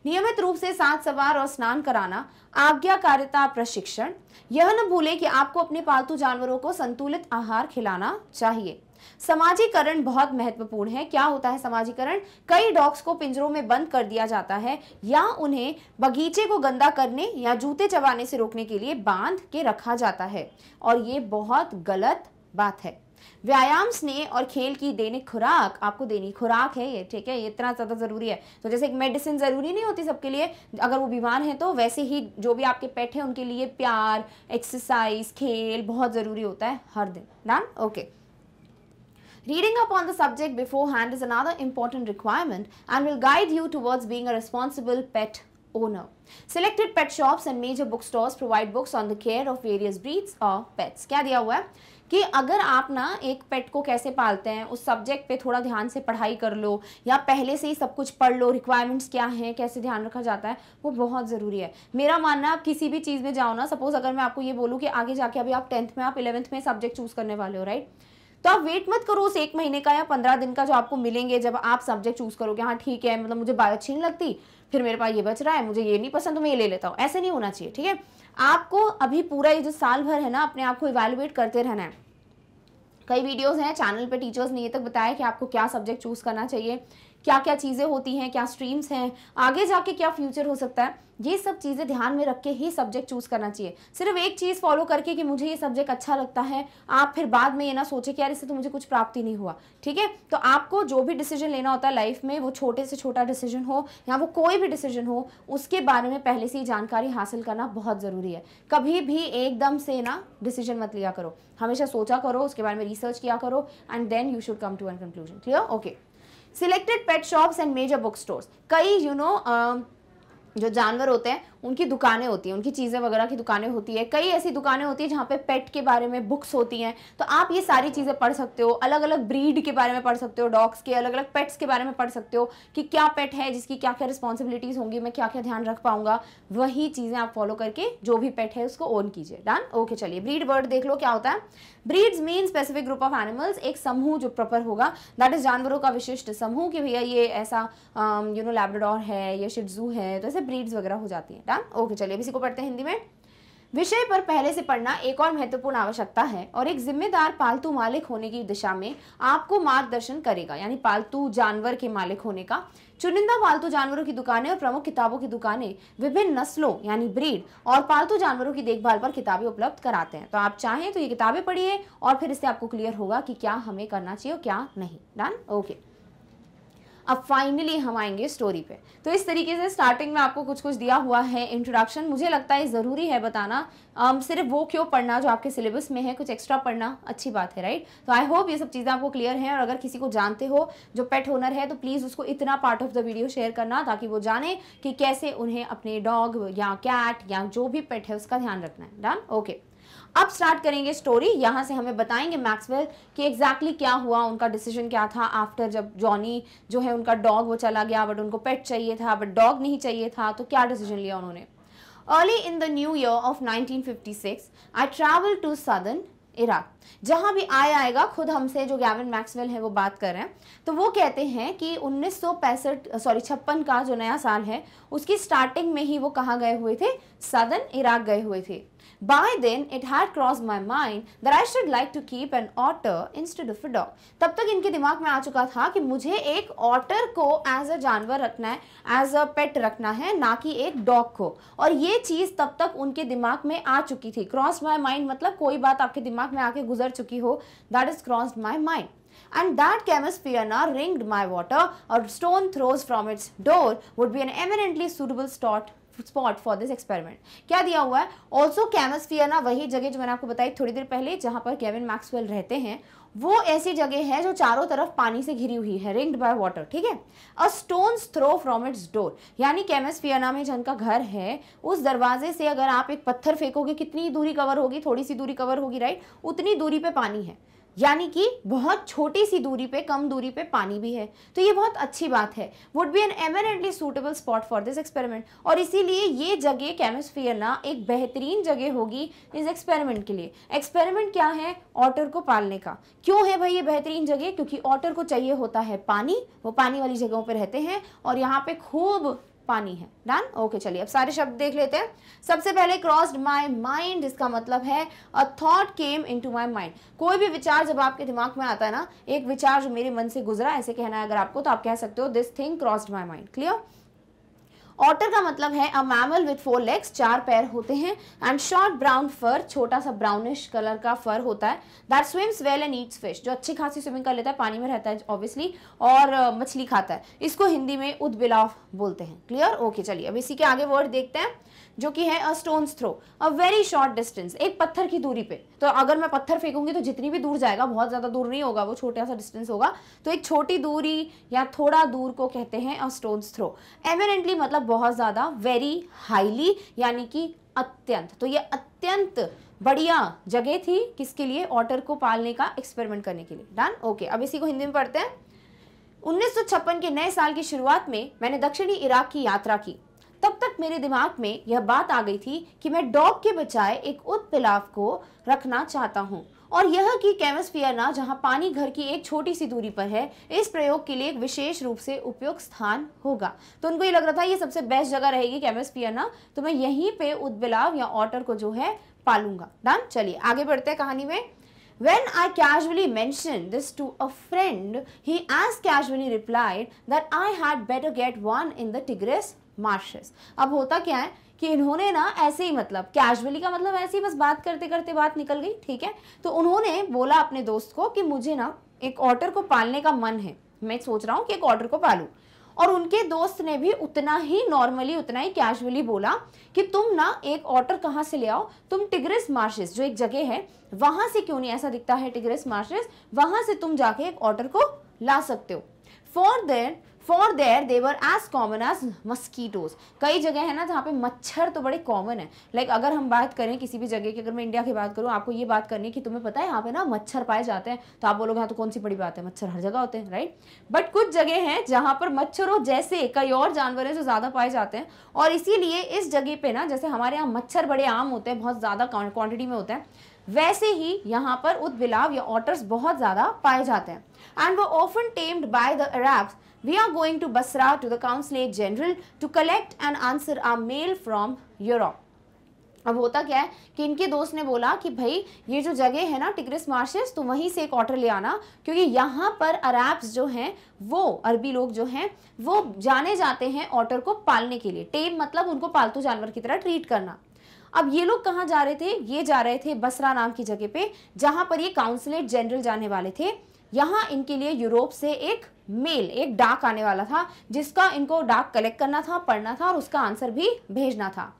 नियमित रूप से साथ सवार और स्नान कराना आज्ञाकारिता प्रशिक्षण यह न भूले कि आपको अपने पालतू जानवरों को संतुलित आहार खिलाना चाहिए समाजीकरण बहुत महत्वपूर्ण है क्या होता है समाजीकरण कई डॉग्स को पिंजरों में बंद कर दिया जाता है या उन्हें बगीचे को गंदा करने या जूते चबाने से रोकने के लिए बांध के रखा जाता है और ये बहुत गलत बात है व्यायाम स्नेह और खेल की देने खुराक आपको देनी खुराक है ये ठीक है ये इतना ज़्यादा ज़रूरी है तो जैसे एक मेडिसिन ज़रूरी नहीं होती सबके लिए अगर वो बीमार है तो वैसे ही जो भी आपके पेट है उनके लिए प्यार एक्सरसाइज खेल बहुत ज़रूरी होता है हर दिन done okay Reading up on the subject beforehand is another important requirement and will guide you towards being a responsible pet owner. Selected pet shops and major bookstores provide books on the care of various breeds or pets. क्या दिया हुआ है कि अगर आप ना एक पेट को कैसे पालते हैं उस सब्जेक्ट पे थोड़ा ध्यान से पढ़ाई कर लो या पहले से ही सब कुछ पढ़ लो रिक्वायरमेंट्स क्या हैं कैसे ध्यान रखा जाता है वो बहुत ज़रूरी है मेरा मानना आप किसी भी चीज़ में जाओ ना सपोज़ अगर मैं आपको ये बोलूँ कि आगे जाके अभी आप टेंथ में आप इलेवंथ में सब्जेक्ट चूज़ करने वाले हो राइट right? तो आप वेट मत करो उस एक महीने का या पंद्रह दिन का जो आपको मिलेंगे जब आप सब्जेक्ट चूज करोगे हाँ ठीक है मतलब मुझे बायो अच्छी नहीं लगती फिर मेरे पास ये बच रहा है मुझे ये नहीं पसंद तो मैं ये ले लेता हूँ ऐसे नहीं होना चाहिए ठीक है आपको अभी पूरा ये जो साल भर है ना अपने आप को इवेलुएट करते रहना है कई वीडियोस हैं चैनल पे टीचर्स ने ये तक बताया कि आपको क्या सब्जेक्ट चूज़ करना चाहिए क्या क्या चीज़ें होती हैं क्या स्ट्रीम्स हैं आगे जाके क्या फ्यूचर हो सकता है ये सब चीज़ें ध्यान में रख के ही सब्जेक्ट चूज़ करना चाहिए सिर्फ एक चीज़ फॉलो करके कि मुझे ये सब्जेक्ट अच्छा लगता है आप फिर बाद में ये ना सोचे कि यार इससे तो मुझे कुछ प्राप्ति नहीं हुआ ठीक है तो आपको जो भी डिसीजन लेना होता है लाइफ में वो छोटे से छोटा डिसीजन हो या वो कोई भी डिसीजन हो उसके बारे में पहले से ही जानकारी हासिल करना बहुत ज़रूरी है कभी भी एकदम से ना डिसीजन मत लिया करो हमेशा सोचा करो उसके बारे में रिसर्च किया करो and then you should come to an conclusion clear okay selected pet shops and major book stores कई you you know know, uh, जो जानवर होते हैं उनकी दुकानें होती हैं उनकी चीज़ें वगैरह की दुकानें होती है कई ऐसी दुकानें होती है जहाँ पे पेट के बारे में बुक्स होती हैं तो आप ये सारी चीज़ें पढ़ सकते हो अलग अलग ब्रीड के बारे में पढ़ सकते हो डॉग्स के अलग अलग पेट्स के बारे में पढ़ सकते हो कि क्या पेट है जिसकी क्या क्या रिस्पॉन्सिबिलिटीज़ होंगी मैं क्या क्या ध्यान रख पाऊंगा वही चीज़ें आप फॉलो करके जो भी पेट है उसको ओन कीजिए डन ओके चलिए ब्रीड वर्ड देख लो क्या होता है breeds mean specific group of animals एक समूह जो प्रॉपर होगा दैट इज जानवरों का विशिष्ट समूह कि भैया ये ऐसा यू नो लैब्राडोर है या शिडजू है तो ऐसे ब्रीड्स वगैरह हो जाती हैं का ओके चलिए इसी को पढ़ते हैं हिंदी में विषय पर पहले से पढ़ना एक और महत्वपूर्ण आवश्यकता है और एक जिम्मेदार पालतू मालिक होने की दिशा में आपको मार्गदर्शन करेगा यानी पालतू जानवर के मालिक होने का चुनिंदा पालतू जानवरों की दुकानें और प्रमुख किताबों की दुकानें विभिन्न नस्लों यानी ब्रीड और पालतू जानवरों की देखभाल पर किताबें उपलब्ध कराते हैं तो आप चाहें तो ये किताबें पढ़िए और फिर इससे आपको क्लियर होगा कि क्या हमें करना चाहिए और क्या नहीं डन ओके अब फाइनली हम आएंगे स्टोरी पे तो इस तरीके से स्टार्टिंग में आपको कुछ कुछ दिया हुआ है इंट्रोडक्शन मुझे लगता है ज़रूरी है बताना um, सिर्फ वो क्यों पढ़ना जो आपके सिलेबस में है कुछ एक्स्ट्रा पढ़ना अच्छी बात है राइट तो आई होप ये सब चीज़ें आपको क्लियर हैं और अगर किसी को जानते हो जो पेट ओनर है तो प्लीज़ उसको इतना part of the video share करना ताकि वो जाने कि कैसे उन्हें अपने डॉग या कैट या जो भी पेट है उसका ध्यान रखना है डन ओके okay. अब स्टार्ट करेंगे स्टोरी यहाँ से हमें बताएंगे मैक्सवेल कि एग्जैक्टली exactly क्या हुआ उनका डिसीजन क्या था आफ्टर जब जॉनी जो है उनका डॉग वो चला गया बट उनको पेट चाहिए था बट डॉग नहीं चाहिए था तो क्या डिसीजन लिया उन्होंने early in the new year of 1956 I travel to southern Iraq जहाँ भी आए आएगा खुद हमसे जो गैविन मैक्सवेल है वो बात कर रहे हैं तो वो कहते हैं कि उन्नीस सॉरी छप्पन का जो नया साल है उसकी स्टार्टिंग में ही वो कहाँ गए हुए थे सदन इराक गए हुए थे By then it had crossed my mind that I should like to keep an otter instead of a dog. तब तक इनके दिमाग में आ चुका था कि मुझे एक otter को as a जानवर रखना है as a pet रखना है ना कि एक dog को और ये चीज़ तब तक उनके दिमाग में आ चुकी थी क्रॉस माई माइंड मतलब कोई बात आपके दिमाग में आके गुजर चुकी हो that is crossed my mind and that chemist Fiona ringed my water or stone throws from its door would be an eminently suitable spot spot for this experiment क्या दिया हुआ है ऑल्सो कैमोस्फियर ना वही जगह जो मैंने आपको बताई थोड़ी देर पहले जहाँ पर केविन मैक्सवेल रहते हैं वो ऐसी जगह है जो चारों तरफ पानी से घिरी हुई है रिंग्ड बाय वाटर ठीक है a stone's throw from its door यानी केमस्फियर नाम है जिनका घर है उस दरवाजे से अगर आप एक पत्थर फेंकोगे कितनी दूरी कवर होगी थोड़ी सी दूरी कवर होगी राइट उतनी दूरी पे पानी है यानी कि बहुत छोटी सी दूरी पे कम दूरी पे पानी भी है तो ये बहुत अच्छी बात है would be an eminently suitable spot for this experiment और इसीलिए ये जगह केमोस्फियर ना एक बेहतरीन जगह होगी इस एक्सपेरिमेंट के लिए एक्सपेरिमेंट क्या है ऑटर को पालने का क्यों है भाई ये बेहतरीन जगह क्योंकि ऑटर को चाहिए होता है पानी वो पानी वाली जगहों पर रहते हैं और यहाँ पे खूब पानी है डन ओके चलिए अब सारे शब्द देख लेते हैं सबसे पहले क्रॉस्ड माय माइंड इसका मतलब है a thought came into my mind कोई भी विचार जब आपके दिमाग में आता है ना एक विचार जो मेरे मन से गुजरा ऐसे कहना है अगर आपको तो आप कह सकते हो this thing crossed my mind clear otter का मतलब है a mammal with four legs चार पैर होते हैं एंड शॉर्ट ब्राउन फर छोटा सा ब्राउनिश कलर का फर होता है that swims well and eats fish जो अच्छी खासी स्विमिंग कर लेता है पानी में रहता है ऑब्वियसली और मछली खाता है इसको हिंदी में उदबिलाव बोलते हैं क्लियर ओके चलिए अब इसी के आगे वर्ड देखते हैं जो कि है a stone's throw a very short distance एक पत्थर की दूरी पे तो अगर मैं पत्थर फेंकूंगी तो जितनी भी दूर जाएगा बहुत ज़्यादा दूर नहीं होगा वो छोटा सा डिस्टेंस होगा तो एक छोटी दूरी या थोड़ा दूर को कहते हैं अ स्टोन्स थ्रो एमिनेंटली मतलब बहुत ज़्यादा वेरी हाईली यानी कि अत्यंत तो ये अत्यंत बढ़िया जगह थी किसके लिए ऑटर को पालने का एक्सपेरिमेंट करने के लिए डन ओके अब इसी को हिंदी में पढ़ते हैं उन्नीस के नए साल की शुरुआत में मैंने दक्षिणी इराक की यात्रा की तब तक मेरे दिमाग में यह बात आ गई थी कि मैं डॉग के बजाय एक उत्पिलाव को रखना चाहता हूँ और यह कि केमस्फियरना जहाँ पानी घर की एक छोटी सी दूरी पर है इस प्रयोग के लिए एक विशेष रूप से उपयुक्त स्थान होगा तो उनको ये लग रहा था ये सबसे बेस्ट जगह रहेगी केमस्फियरना तो मैं यहीं पे उद्बिलाव या ऑटर को जो है पालूंगा डन चलिए आगे बढ़ते हैं कहानी में When I casually mentioned this to a friend, he as casually replied that I had better get one in the Tigris marshes अब होता क्या है कि इन्होंने ना ऐसे ही मतलब कैजुअली का मतलब ऐसे ही बस बात करते करते बात निकल गई ठीक है तो उन्होंने बोला अपने दोस्त को कि मुझे ना एक ऑर्डर को पालने का मन है मैं सोच रहा हूँ कि एक ऑर्डर को पालू और उनके दोस्त ने भी उतना ही नॉर्मली उतना ही कैजुअली बोला कि तुम ना एक ऑर्डर कहाँ से ले आओ तुम टिग्रेस मार्शेस जो एक जगह है वहां से क्यों नहीं ऐसा दिखता है टिग्रेस मार्शेस वहां से तुम जाके एक ऑर्डर को ला सकते हो for there for there there as common as mosquitoes कई जगह है ना जहाँ पे मच्छर तो बड़े कॉमन है लाइक like, अगर हम बात करें किसी भी जगह की अगर मैं इंडिया की बात करूँ आपको ये बात करनी है कि तुम्हें पता है यहाँ पे ना मच्छर पाए जाते हैं तो आप बोलोगे यहाँ तो कौन सी बड़ी बात है मच्छर हर जगह होते हैं राइट बट कुछ जगह हैं जहाँ पर मच्छरों जैसे कई और जानवर हैं जो ज़्यादा पाए जाते हैं और इसीलिए इस जगह पर ना जैसे हमारे यहाँ मच्छर बड़े आम होते हैं बहुत ज़्यादा क्वान्टिटी में होते हैं वैसे ही यहाँ पर उदबिलाव या ऑटर्स बहुत ज़्यादा पाए जाते हैं एंड वो often tamed by the Arabs we are going to Basra to the Consulate General to collect and answer our mail from Europe. अब होता क्या है कि इनके दोस्त ने बोला कि भाई ये जो जगह है ना टिग्रिस मार्शेस तो वहीं से एक ऑर्डर ले आना क्योंकि यहाँ पर अरब्स जो हैं वो अरबी लोग जो हैं वो जाने जाते हैं ऑर्डर को पालने के लिए टेम मतलब उनको पालतू जानवर की तरह ट्रीट करना अब ये लोग कहाँ जा रहे थे ये जा रहे थे बसरा नाम की जगह पे जहाँ पर ये काउंसलेट जनरल जाने वाले थे यहाँ इनके लिए यूरोप से एक मेल एक डाक आने वाला था जिसका इनको डाक कलेक्ट करना था पढ़ना था और उसका आंसर भी भेजना था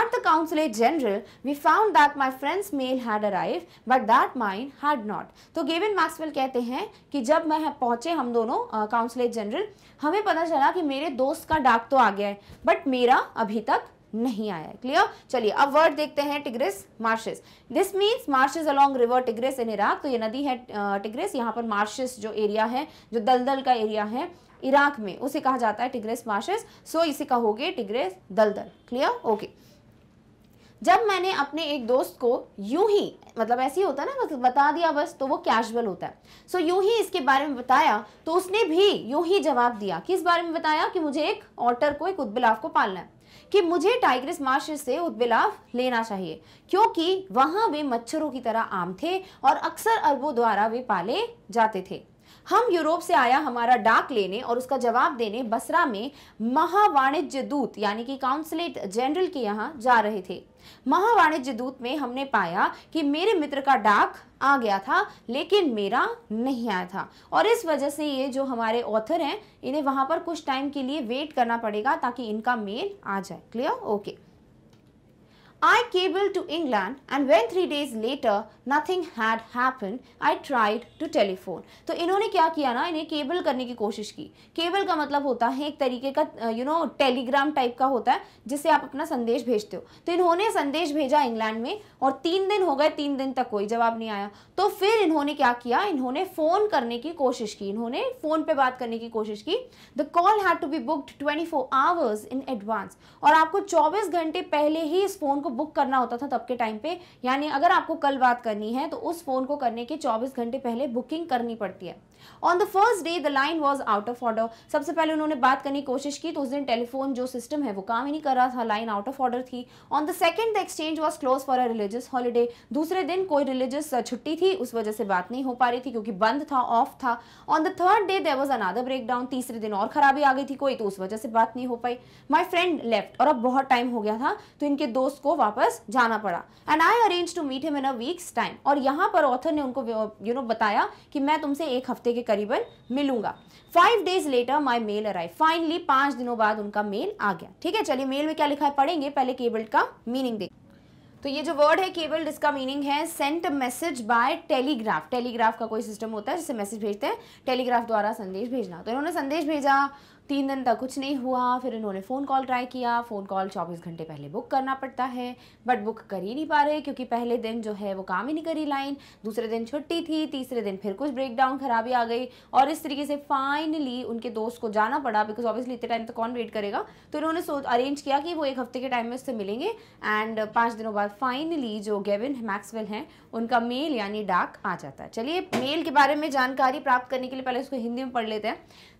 at the consulate general we found that my friend's mail had arrive but that mine had not तो गेविन मैक्सवेल कहते हैं कि जब मैं पहुंचे हम दोनों काउंसलेट जनरल हमें पता चला कि मेरे दोस्त का डाक तो आ गया है बट मेरा अभी तक नहीं आया है क्लियर चलिए अब वर्ड देखते हैं Tigris marshes this means marshes along river Tigris in Iraq तो ये नदी है टिग्रिस यहाँ पर मार्शेस जो एरिया है जो दलदल का एरिया है इराक में उसे कहा जाता है टिग्रेस मार्शेस सो इसे कहोगे टिग्रेस दलदल क्लियर ओके जब मैंने अपने एक दोस्त को यूं ही मतलब ऐसे ही होता है ना मतलब बता दिया बस तो वो कैजुअल होता है सो so, यूं ही इसके बारे में बताया तो उसने भी यूं ही जवाब दिया किस बारे में बताया कि मुझे एक ऑटर को एक उदबिलाव को पालना है कि मुझे टाइग्रिस मार्श से उद्विलाव लेना चाहिए क्योंकि वहां वे मच्छरों की तरह आम थे और अक्सर अरबों द्वारा वे पाले जाते थे हम यूरोप से आया हमारा डाक लेने और उसका जवाब देने बसरा में महावाणिज्य दूत यानी कि काउंसलेट जनरल के यहाँ जा रहे थे महावाणिज्य दूत में हमने पाया कि मेरे मित्र का डाक आ गया था लेकिन मेरा नहीं आया था और इस वजह से ये जो हमारे ऑथर हैं इन्हें वहाँ पर कुछ टाइम के लिए वेट करना पड़ेगा ताकि इनका मेल आ जाए clear okay okay. I cabled to England and when three days later nothing had happened, I tried to telephone. तो इन्होंने क्या किया ना इन्हें केबल करने की कोशिश की केबल का मतलब होता है एक तरीके का यू नो टेलीग्राम टाइप का होता है जिससे आप अपना संदेश भेजते हो तो इन्होंने संदेश भेजा इंग्लैंड में और तीन दिन हो गए तीन दिन तक कोई जवाब नहीं आया तो फिर इन्होंने क्या किया इन्होंने फ़ोन करने की कोशिश की इन्होंने फ़ोन पर बात करने की कोशिश की the call had to be booked twenty four hours in advance और आपको चौबीस घंटे पहले ही इस फ़ोन को बुक करना होता था तब के टाइम पे यानी अगर आपको कल बात करनी है तो उस फ़ोन को करने के 24 घंटे पहले बुकिंग करनी पड़ती है on the first day the line was out of order सबसे पहले उन्होंने बात करने की कोशिश की तो उस दिन टेलीफोन जो सिस्टम है वो काम ही नहीं कर रहा था लाइन आउट ऑफ ऑर्डर थी on the second the exchange was closed for a religious holiday दूसरे दिन कोई रिलीजियस छुट्टी थी उस वजह से बात नहीं हो पा रही थी क्योंकि बंद था ऑफ था on the third day there was another breakdown तीसरे दिन और खराबी आ गई थी कोई तो उस वजह से बात नहीं हो पाई माई फ्रेंड लेफ्ट और अब बहुत टाइम हो गया था तो इनके दोस्त को वापस जाना पड़ा and I arrange to meet him in a week's time और यहाँ पर ऑथर ने उनको यू नो बताया कि मैं तुमसे एक हफ्ते घंटे के करीबन मिलूंगा five days later my mail arrive finally पांच दिनों बाद उनका मेल आ गया ठीक है चलिए मेल में क्या लिखा है पढ़ेंगे पहले केबल्ड का मीनिंग देख तो ये जो वर्ड है केबल्ड इसका मीनिंग है sent message by telegraph telegraph का कोई सिस्टम होता है जिससे मैसेज भेजते हैं टेलीग्राफ द्वारा संदेश भेजना तो इन्होंने संदेश भेजा तीन दिन तक कुछ नहीं हुआ फिर इन्होंने फ़ोन कॉल ट्राई किया फ़ोन कॉल चौबीस घंटे पहले बुक करना पड़ता है बट बुक कर ही नहीं पा रहे क्योंकि पहले दिन जो है वो काम ही नहीं करी लाइन दूसरे दिन छुट्टी थी तीसरे दिन फिर कुछ ब्रेकडाउन खराबी आ गई और इस तरीके से फाइनली उनके दोस्त को जाना पड़ा बिकॉज ऑब्वियसली इतने टाइम तो कौन वेट करेगा तो इन्होंने सोच अरेंज किया कि वो एक हफ्ते के टाइम में उससे मिलेंगे एंड पाँच दिनों बाद फाइनली जो गेविन मैक्सवेल हैं उनका मेल यानी डाक आ जाता है चलिए मेल के बारे में जानकारी प्राप्त करने के लिए पहले उसको हिंदी में पढ़ लेते हैं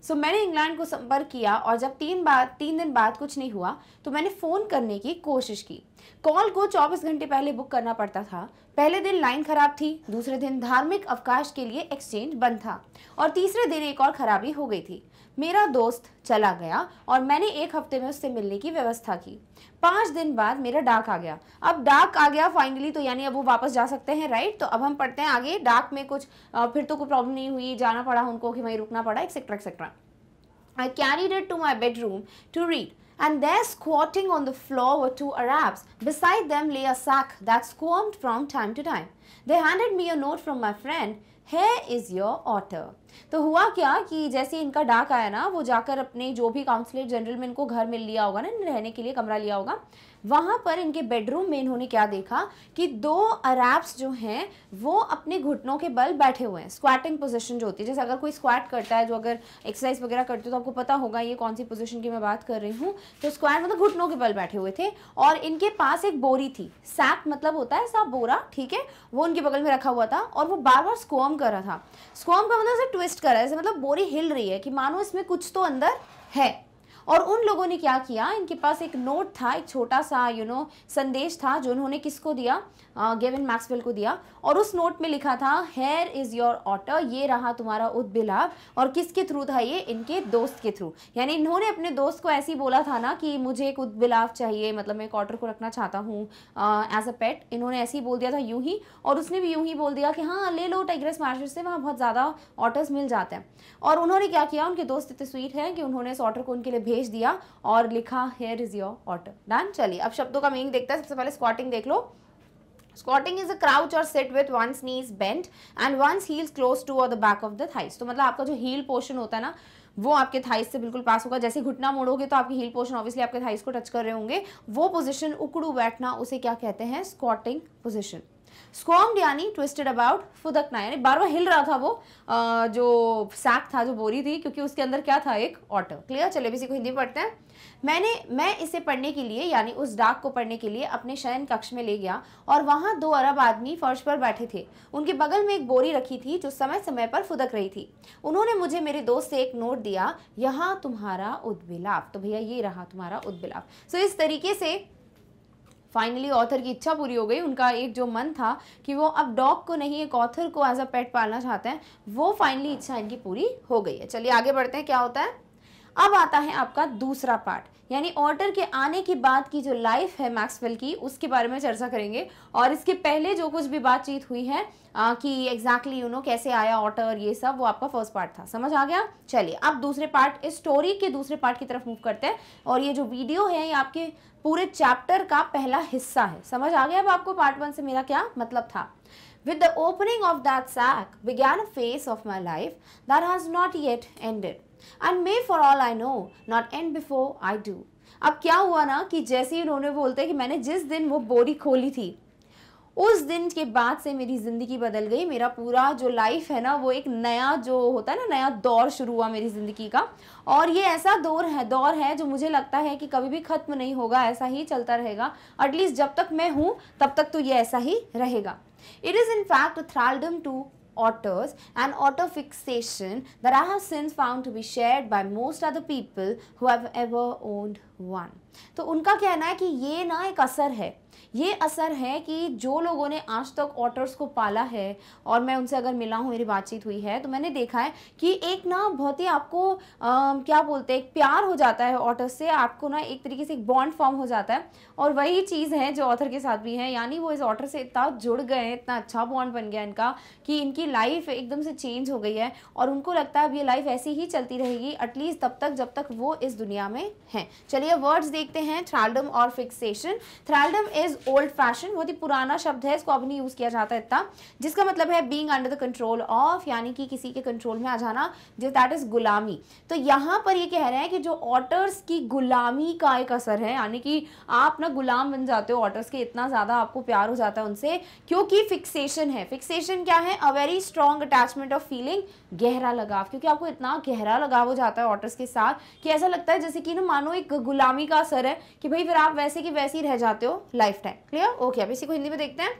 सो मैंने इंग्लैंड को संपर्क किया और जब तीन बार तीन दिन बाद कुछ नहीं हुआ तो मैंने फ़ोन करने की कोशिश की कॉल को 24 घंटे पहले बुक करना पड़ता था पहले दिन लाइन खराब थी दूसरे दिन धार्मिक अवकाश के लिए एक्सचेंज बंद था और तीसरे दिन एक और खराबी हो गई थी मेरा दोस्त चला गया और मैंने एक हफ्ते में उससे मिलने की व्यवस्था की पांच दिन बाद मेरा डाक आ गया अब डाक आ गया फाइनली तो यानी अब वो वापस जा सकते हैं राइट तो अब हम पढ़ते हैं आगे डाक में कुछ फिर तो कोई प्रॉब्लम नहीं हुई जाना पड़ा उनको कि वहीं रुकना पड़ा etcetera etcetera I carry dead to my bedroom to read And there squatting on the floor were two Arabs. Beside them lay a sack that squirmed from time to time. They handed me a note from my friend. है is your otter तो हुआ क्या कि जैसे इनका डाक आया ना वो जाकर अपने जो भी काउंसलेट जनरल में इनको घर मिल लिया होगा ना रहने के लिए कमरा लिया होगा वहाँ पर इनके बेडरूम में इन्होंने क्या देखा कि दो अरैब्स जो हैं वो अपने घुटनों के बल बैठे हुए हैं स्क्वाटिंग पोजिशन जो होती है जैसे अगर कोई स्क्वाट करता है जो अगर एक्सरसाइज वगैरह करते हो तो आपको पता होगा ये कौन सी पोजिशन की मैं बात कर रही हूँ तो स्क्वाट मतलब घुटनों के बल बैठे हुए थे और इनके पास एक बोरी थी सैप मतलब होता है सा बोरा ठीक है वो उनके बगल में रखा हुआ था और वो बार बार स्कोम कर रहा था स्कोम का मतलब ट्विस्ट कर रहा है मतलब बोरी हिल रही है कि मानो इसमें कुछ तो अंदर है और उन लोगों ने क्या किया इनके पास एक नोट था एक छोटा सा यू you नो know, संदेश था जो उन्होंने किसको दिया गेविन मैक्सवेल को दिया और उस नोट में लिखा था हेयर इज़ योर ऑटर ये रहा तुम्हारा उद्बिलाव और किसके थ्रू था ये इनके दोस्त के थ्रू यानी इन्होंने अपने दोस्त को ऐसे ही बोला था ना कि मुझे एक उद्बिलाव चाहिए मतलब मैं एक ऑटर को रखना चाहता हूँ एज अ पेट इन्होंने ऐसे ही बोल दिया था यूं ही और उसने भी यूं ही बोल दिया कि हाँ ले लो टाइग्रेस मार्केट से वहाँ बहुत ज़्यादा ऑटर्स मिल जाते हैं और उन्होंने क्या किया उनके दोस्त इतने स्वीट हैं कि उन्होंने इस ऑटर को उनके लिए भेज दिया और लिखा here is your otter done चलिए अब शब्दों का मीनिंग देखता है सबसे पहले स्क्वाटिंग देख लो squatting is a crouch or set with one knees bent and one's heel close to or the back of the thighs तो मतलब आपका जो हील पोर्शन होता है ना वो आपके थाइस से बिल्कुल पास होगा जैसे घुटना मोड़ोगे तो आपके हील पोर्शन ऑब्वियसली आपके थाइस को टच कर रहे होंगे वो पोजिशन उकड़ू बैठना उसे क्या कहते हैं स्कॉटिंग पोजिशन स्कॉम्ड यानी ट्विस्टेड अबाउट फुदकना यानी बार बार हिल रहा था वो आ, जो सैक था जो बोरी थी क्योंकि उसके अंदर क्या था एक ऑटर क्लियर चले इसी को हिंदी पढ़ते हैं मैंने मैं इसे पढ़ने के लिए यानी उस डाक को पढ़ने के लिए अपने शयन कक्ष में ले गया और वहाँ दो अरब आदमी फर्श पर बैठे थे उनके बगल में एक बोरी रखी थी जो समय समय पर फुदक रही थी उन्होंने मुझे मेरे दोस्त से एक नोट दिया यहाँ तुम्हारा उद्विलाप तो भैया ये रहा तुम्हारा उद्विलाप सो इस तरीके से फाइनली ऑथर की इच्छा पूरी हो गई उनका एक जो मन था कि वो अब डॉग को नहीं एक ऑथर को एज अ पेट पालना चाहते हैं वो फाइनली इच्छा इनकी पूरी हो गई है चलिए आगे बढ़ते हैं क्या होता है अब आता है आपका दूसरा पार्ट यानी ऑर्डर के आने के बाद की जो लाइफ है मैक्सवेल की उसके बारे में चर्चा करेंगे और इसके पहले जो कुछ भी बातचीत हुई है आ, कि एग्जैक्टली यू नो कैसे आया ऑर्डर ये सब वो आपका फर्स्ट पार्ट था समझ आ गया चलिए अब दूसरे पार्ट इस स्टोरी के दूसरे पार्ट की तरफ मूव करते हैं और ये जो वीडियो है ये आपके पूरे चैप्टर का पहला हिस्सा है समझ आ गया अब आपको पार्ट वन से मेरा क्या मतलब था with the opening of that sack विज्ञान phase of my life that has not yet ended and may for all I know not end before I do अब क्या हुआ ना कि जैसे ही उन्होंने बोलते कि मैंने जिस दिन वो बोरी खोली थी उस दिन के बाद से मेरी ज़िंदगी बदल गई मेरा पूरा जो लाइफ है ना वो एक नया जो होता है ना नया दौर शुरू हुआ मेरी ज़िंदगी का और ये ऐसा दौर है दौर है जो मुझे लगता है कि कभी भी ख़त्म नहीं होगा ऐसा ही चलता रहेगा एटलीस्ट जब तक मैं हूँ तब तक तो ये ऐसा ही रहेगा it is in fact thraldom to and otter fixation that I have since found to be shared by most of the people who have ever owned one तो उनका कहना है कि ये ना एक असर है ये असर है कि जो लोगों ने आज तक ऑटर्स को पाला है और मैं उनसे अगर मिला हूँ मेरी बातचीत हुई है तो मैंने देखा है कि एक ना बहुत ही आपको आ, क्या बोलते हैं प्यार हो जाता है ऑटर्स से आपको ना एक तरीके से एक बॉन्ड फॉर्म हो जाता है और वही चीज़ है जो ऑथर के साथ भी है यानी वो इस ऑटर से इतना जुड़ गए हैं इतना अच्छा बॉन्ड बन गया इनका कि इनकी लाइफ एकदम से चेंज हो गई है और उनको लगता है अब ये लाइफ ऐसी ही चलती रहेगी एटलीस्ट तब तक जब तक वो इस दुनिया में हैं चलिए वर्ड्स देखते हैं थ्रालडम और fixation thraldom thraldom is old fashion बहुत ही पुराना शब्द है इसको अब नहीं यूज़ किया जाता इतना जिसका मतलब है being under the control of यानी कि किसी के कंट्रोल में आ जाना जो दैट इज़ गुलामी तो यहाँ पर ये कह रहे हैं कि जो ऑटर्स की गुलामी का एक असर है यानी कि आप ना गुलाम बन जाते हो ऑटर्स के इतना ज़्यादा आपको प्यार हो जाता है उनसे क्योंकि फिक्सेशन है फिक्सेशन क्या है a very strong attachment of feeling गहरा लगाव क्योंकि आपको इतना गहरा लगाव हो जाता है ऑटर्स के साथ कि ऐसा लगता है जैसे कि ना मानो एक गुलामी का असर है कि भाई फिर आप वैसे कि वैसे ही रह जाते हो लाइफ टाइम क्लियर ओके अब इसी को हिंदी में देखते हैं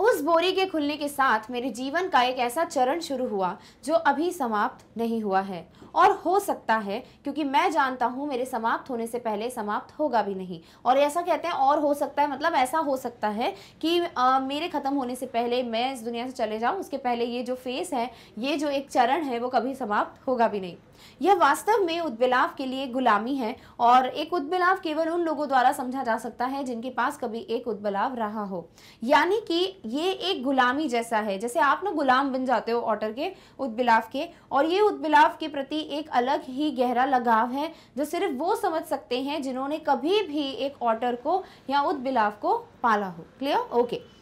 उस बोरी के खुलने के साथ मेरे जीवन का एक ऐसा चरण शुरू हुआ जो अभी समाप्त नहीं हुआ है और हो सकता है क्योंकि मैं जानता हूँ मेरे समाप्त होने से पहले समाप्त होगा भी नहीं और ऐसा कहते हैं और हो सकता है मतलब ऐसा हो सकता है कि आ, मेरे ख़त्म होने से पहले मैं इस दुनिया से चले जाऊँ उसके पहले ये जो फेस है ये जो एक चरण है वो कभी समाप्त होगा भी नहीं यह वास्तव में उद्बिलाव के लिए गुलामी है और एक उद्बिलाव केवल उन लोगों द्वारा समझा जा सकता है जिनके पास कभी एक उद्बिलाव रहा हो यानी कि ये एक गुलामी जैसा है जैसे आप ना गुलाम बन जाते हो ऑटर के उद्बिलाव के और ये उद्बिलाव के प्रति एक अलग ही गहरा लगाव है जो सिर्फ वो समझ सकते हैं जिन्होंने कभी भी एक ऑटर को या उद्बिलाव को पाला हो clear okay okay.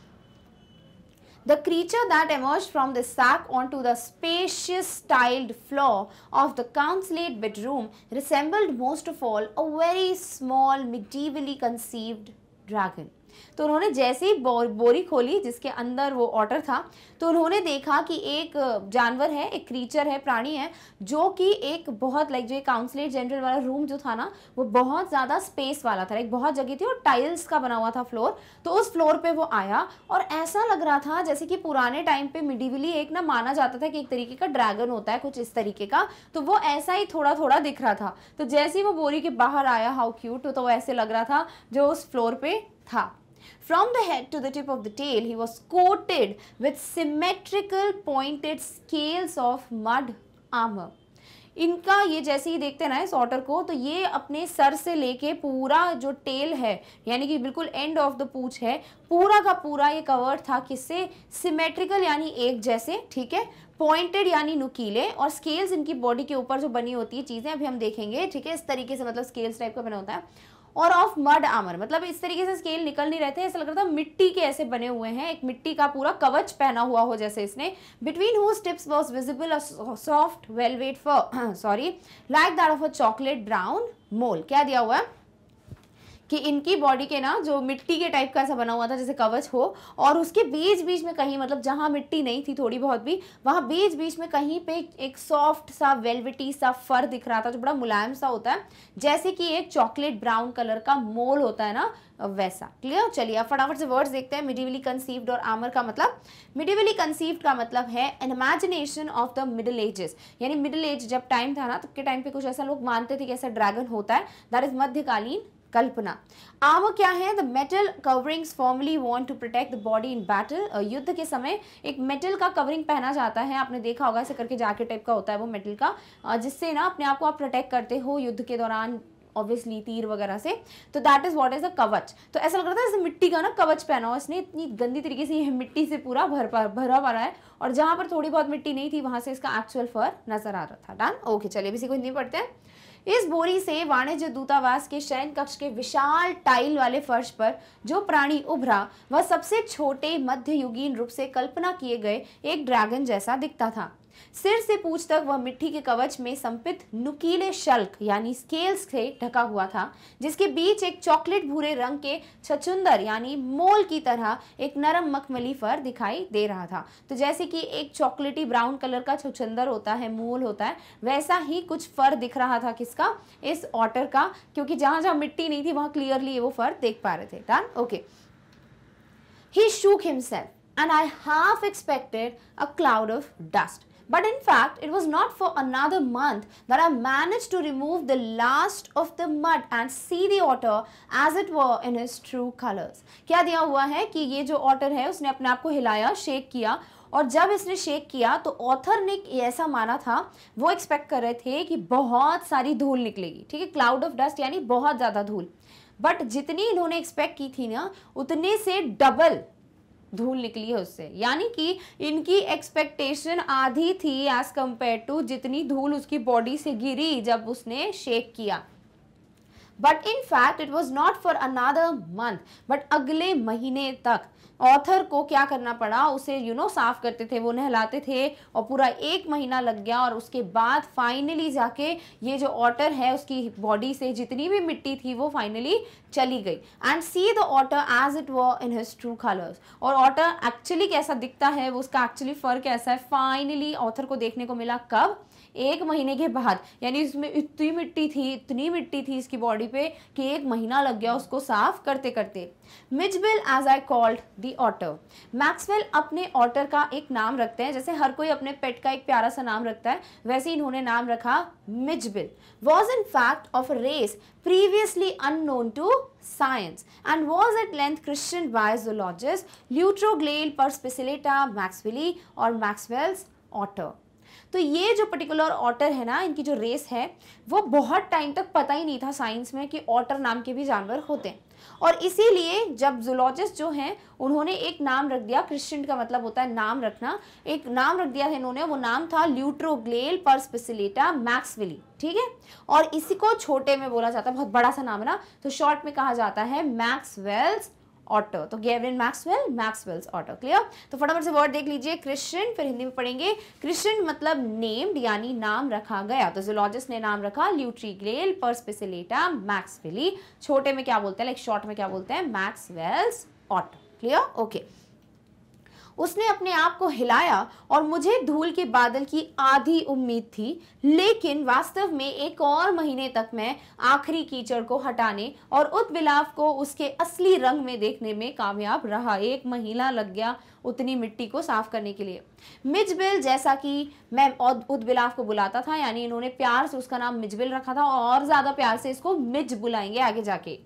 the creature that emerged from the sack onto the spacious tiled floor of the consulate bedroom resembled most of all a very small medievally conceived dragon. तो उन्होंने जैसे ही बोरी खोली जिसके अंदर वो ऑटर था तो उन्होंने देखा कि एक जानवर है एक क्रीचर है प्राणी है जो कि एक बहुत लाइक जो काउंसलेट जनरल वाला रूम जो था ना वो बहुत ज़्यादा स्पेस वाला था एक बहुत जगह थी और टाइल्स का बना हुआ था फ्लोर तो उस फ्लोर पर वो आया और ऐसा लग रहा था जैसे कि पुराने टाइम पर मिडिवली एक ना माना जाता था कि एक तरीके का ड्रैगन होता है कुछ इस तरीके का तो वो ऐसा ही थोड़ा थोड़ा दिख रहा था तो जैसे ही वो बोरी के बाहर आया हाउ क्यूट तो, वो ऐसे लग रहा था जो उस फ्लोर पे था From the head to the tip of the tail, he was coated with symmetrical pointed scales of mud armor. इनका ये जैसे ही देखते ना इस ऑटर को तो ये अपने सर से लेके पूरा जो टेल है यानी कि बिल्कुल एंड ऑफ द पूछ है पूरा का पूरा ये कवर था किससे सिमेट्रिकल यानी एक जैसे ठीक है पॉइंटेड यानी नुकीले और स्केल्स इनकी बॉडी के ऊपर जो बनी होती है चीज़ें अभी हम देखेंगे ठीक है इस तरीके से मतलब स्केल्स टाइप का बना होता है और ऑफ मड आमर मतलब इस तरीके से स्केल निकल नहीं रहे थे ऐसा लग रहा था मिट्टी के ऐसे बने हुए हैं एक मिट्टी का पूरा कवच पहना हुआ हो जैसे इसने between who stripes was visible soft velvet fur sorry like that of a chocolate brown mole क्या दिया हुआ है कि इनकी बॉडी के ना जो मिट्टी के टाइप का ऐसा बना हुआ था जैसे कवच हो और उसके बीच बीच में कहीं मतलब जहाँ मिट्टी नहीं थी थोड़ी बहुत भी वहाँ बीच बीच में कहीं पे एक सॉफ्ट सा वेलविटी सा फर दिख रहा था जो बड़ा मुलायम सा होता है जैसे कि एक चॉकलेट ब्राउन कलर का मोल होता है ना वैसा क्लियर चलिए अब फटाफट से वर्ड्स देखते हैं मिडिवली कंसीव्ड और आमर का मतलब मिडिवली कंसीव्ड का मतलब है an imagination of the middle ages यानी मिडिल एज जब टाइम था ना तब के टाइम पे कुछ ऐसा लोग मानते थे कि ऐसा ड्रैगन होता है दैट इज मध्यकालीन कल्पना आर्मर क्या है द मेटल कवरिंग्स फॉर्मली वॉन्ट to protect the body in battle युद्ध के समय एक मेटल का कवरिंग पहना जाता है आपने देखा होगा ऐसे करके जैकेट टाइप का होता है वो मेटल का जिससे ना अपने आप को आप प्रोटेक्ट करते हो युद्ध के दौरान ऑब्वियसली तीर वगैरह से तो that is what is a कवच तो ऐसा लग रहा था जैसे मिट्टी का ना कवच पहना हो इसने इतनी गंदी तरीके से यह मिट्टी से पूरा भर पा भरा भरा है और जहां पर थोड़ी बहुत मिट्टी नहीं थी वहां से इसका एक्चुअल फर नज़र आ रहा था डन ओके चलिए अब इसी को हिंदी पढ़ते हैं इस बोरी से वाणिज्य दूतावास के शयन कक्ष के विशाल टाइल वाले फर्श पर जो प्राणी उभरा वह सबसे छोटे मध्ययुगीन रूप से कल्पना किए गए एक ड्रैगन जैसा दिखता था सिर से पूछ तक वह मिट्टी के कवच में संपित नुकीले शल्क यानी स्केल्स से ढका हुआ था जिसके बीच एक चॉकलेट भूरे रंग के छचुंदर यानी मोल की तरह एक नरम मखमली फर दिखाई दे रहा था तो जैसे कि एक चॉकलेटी ब्राउन कलर का छचुंदर होता है मोल होता है वैसा ही कुछ फर दिख रहा था किसका इस ऑटर का क्योंकि जहां जहां मिट्टी नहीं थी वहां क्लियरली वो फर देख पा रहे थे done okay he shook himself and I half expected a cloud of dust But in fact, it was not for another month that I managed to remove the last of the mud and see the otter as it were in his true colors. kya diya hua hai ki ye jo otter hai usne apne aap ko hilaya shake kiya और जब इसने shake किया तो author ने ऐसा माना था वो एक्सपेक्ट कर रहे थे कि बहुत सारी धूल निकलेगी ठीक है क्लाउड ऑफ डस्ट यानी बहुत ज़्यादा धूल बट जितनी इन्होंने एक्सपेक्ट की थी ना उतने से डबल धूल निकली है उससे यानी कि इनकी एक्सपेक्टेशन आधी थी एज कंपेयर टू जितनी धूल उसकी बॉडी से गिरी जब उसने शेक किया but in fact it was not for another month but अगले महीने तक ऑथर को क्या करना पड़ा उसे यू नो साफ करते थे वो नहलाते थे और पूरा एक महीना लग गया और उसके बाद फाइनली जाके ये जो ऑटर है उसकी बॉडी से जितनी भी मिट्टी थी वो फाइनली चली गई and see the otter as it was in his true colours और ऑटर एक्चुअली कैसा दिखता है वो उसका एक्चुअली फर कैसा है फाइनली ऑथर को देखने को मिला कब एक महीने के बाद यानी इसमें इतनी मिट्टी थी इतनी मिट्टी थी इसकी बॉडी पे कि एक महीना लग गया उसको साफ करते करते Mijbil as I called the otter Maxwell अपने ऑटर का एक नाम रखते हैं जैसे हर कोई अपने पेट का एक प्यारा सा नाम रखता है वैसे इन्होंने नाम रखा Mijbil was in fact of race previously unknown to science and was at length christened by zoologists Lutrogale perspicillata maxwelli or Maxwell's otter तो ये जो पर्टिकुलर ऑटर है ना इनकी जो रेस है वो बहुत टाइम तक पता ही नहीं था साइंस में कि ऑटर नाम के भी जानवर होते हैं और इसीलिए जब जुलॉजिस्ट जो हैं उन्होंने एक नाम रख दिया क्रिश्चियन का मतलब होता है नाम रखना एक नाम रख दिया है इन्होंने वो नाम था ल्यूट्रोग्लेल परस्पेसिलेटा मैक्सविली ठीक है और इसी को छोटे में बोला जाता है बहुत बड़ा सा नाम है ना तो शॉर्ट में कहा जाता है मैक्सवेल्स ऑटो तो Gavin Maxwell Maxwell's otter clear तो फटाफट से वर्ड देख लीजिए क्रिश्चियन फिर हिंदी में पढ़ेंगे क्रिश्चियन मतलब नेम्ड यानी नाम रखा गया तो जोलॉजिस्ट ने नाम रखा ल्यूट्री ग्रेल पर स्पेसिलेटा मैक्सवेली छोटे में क्या बोलते हैं लाइक शॉर्ट में क्या बोलते हैं मैक्सवेल्स ऑटो क्लियर ओके उसने अपने आप को हिलाया और मुझे धूल के बादल की आधी उम्मीद थी लेकिन वास्तव में एक और महीने तक मैं आखिरी कीचड़ को हटाने और उद्विलाव को उसके असली रंग में देखने में कामयाब रहा एक महीना लग गया उतनी मिट्टी को साफ करने के लिए मिजबिल जैसा कि मैं उद्विलाव को बुलाता था यानी इन्होंने प्यार से उसका नाम मिजबिल रखा था और ज़्यादा प्यार से इसको मिज बुलाएंगे आगे जाके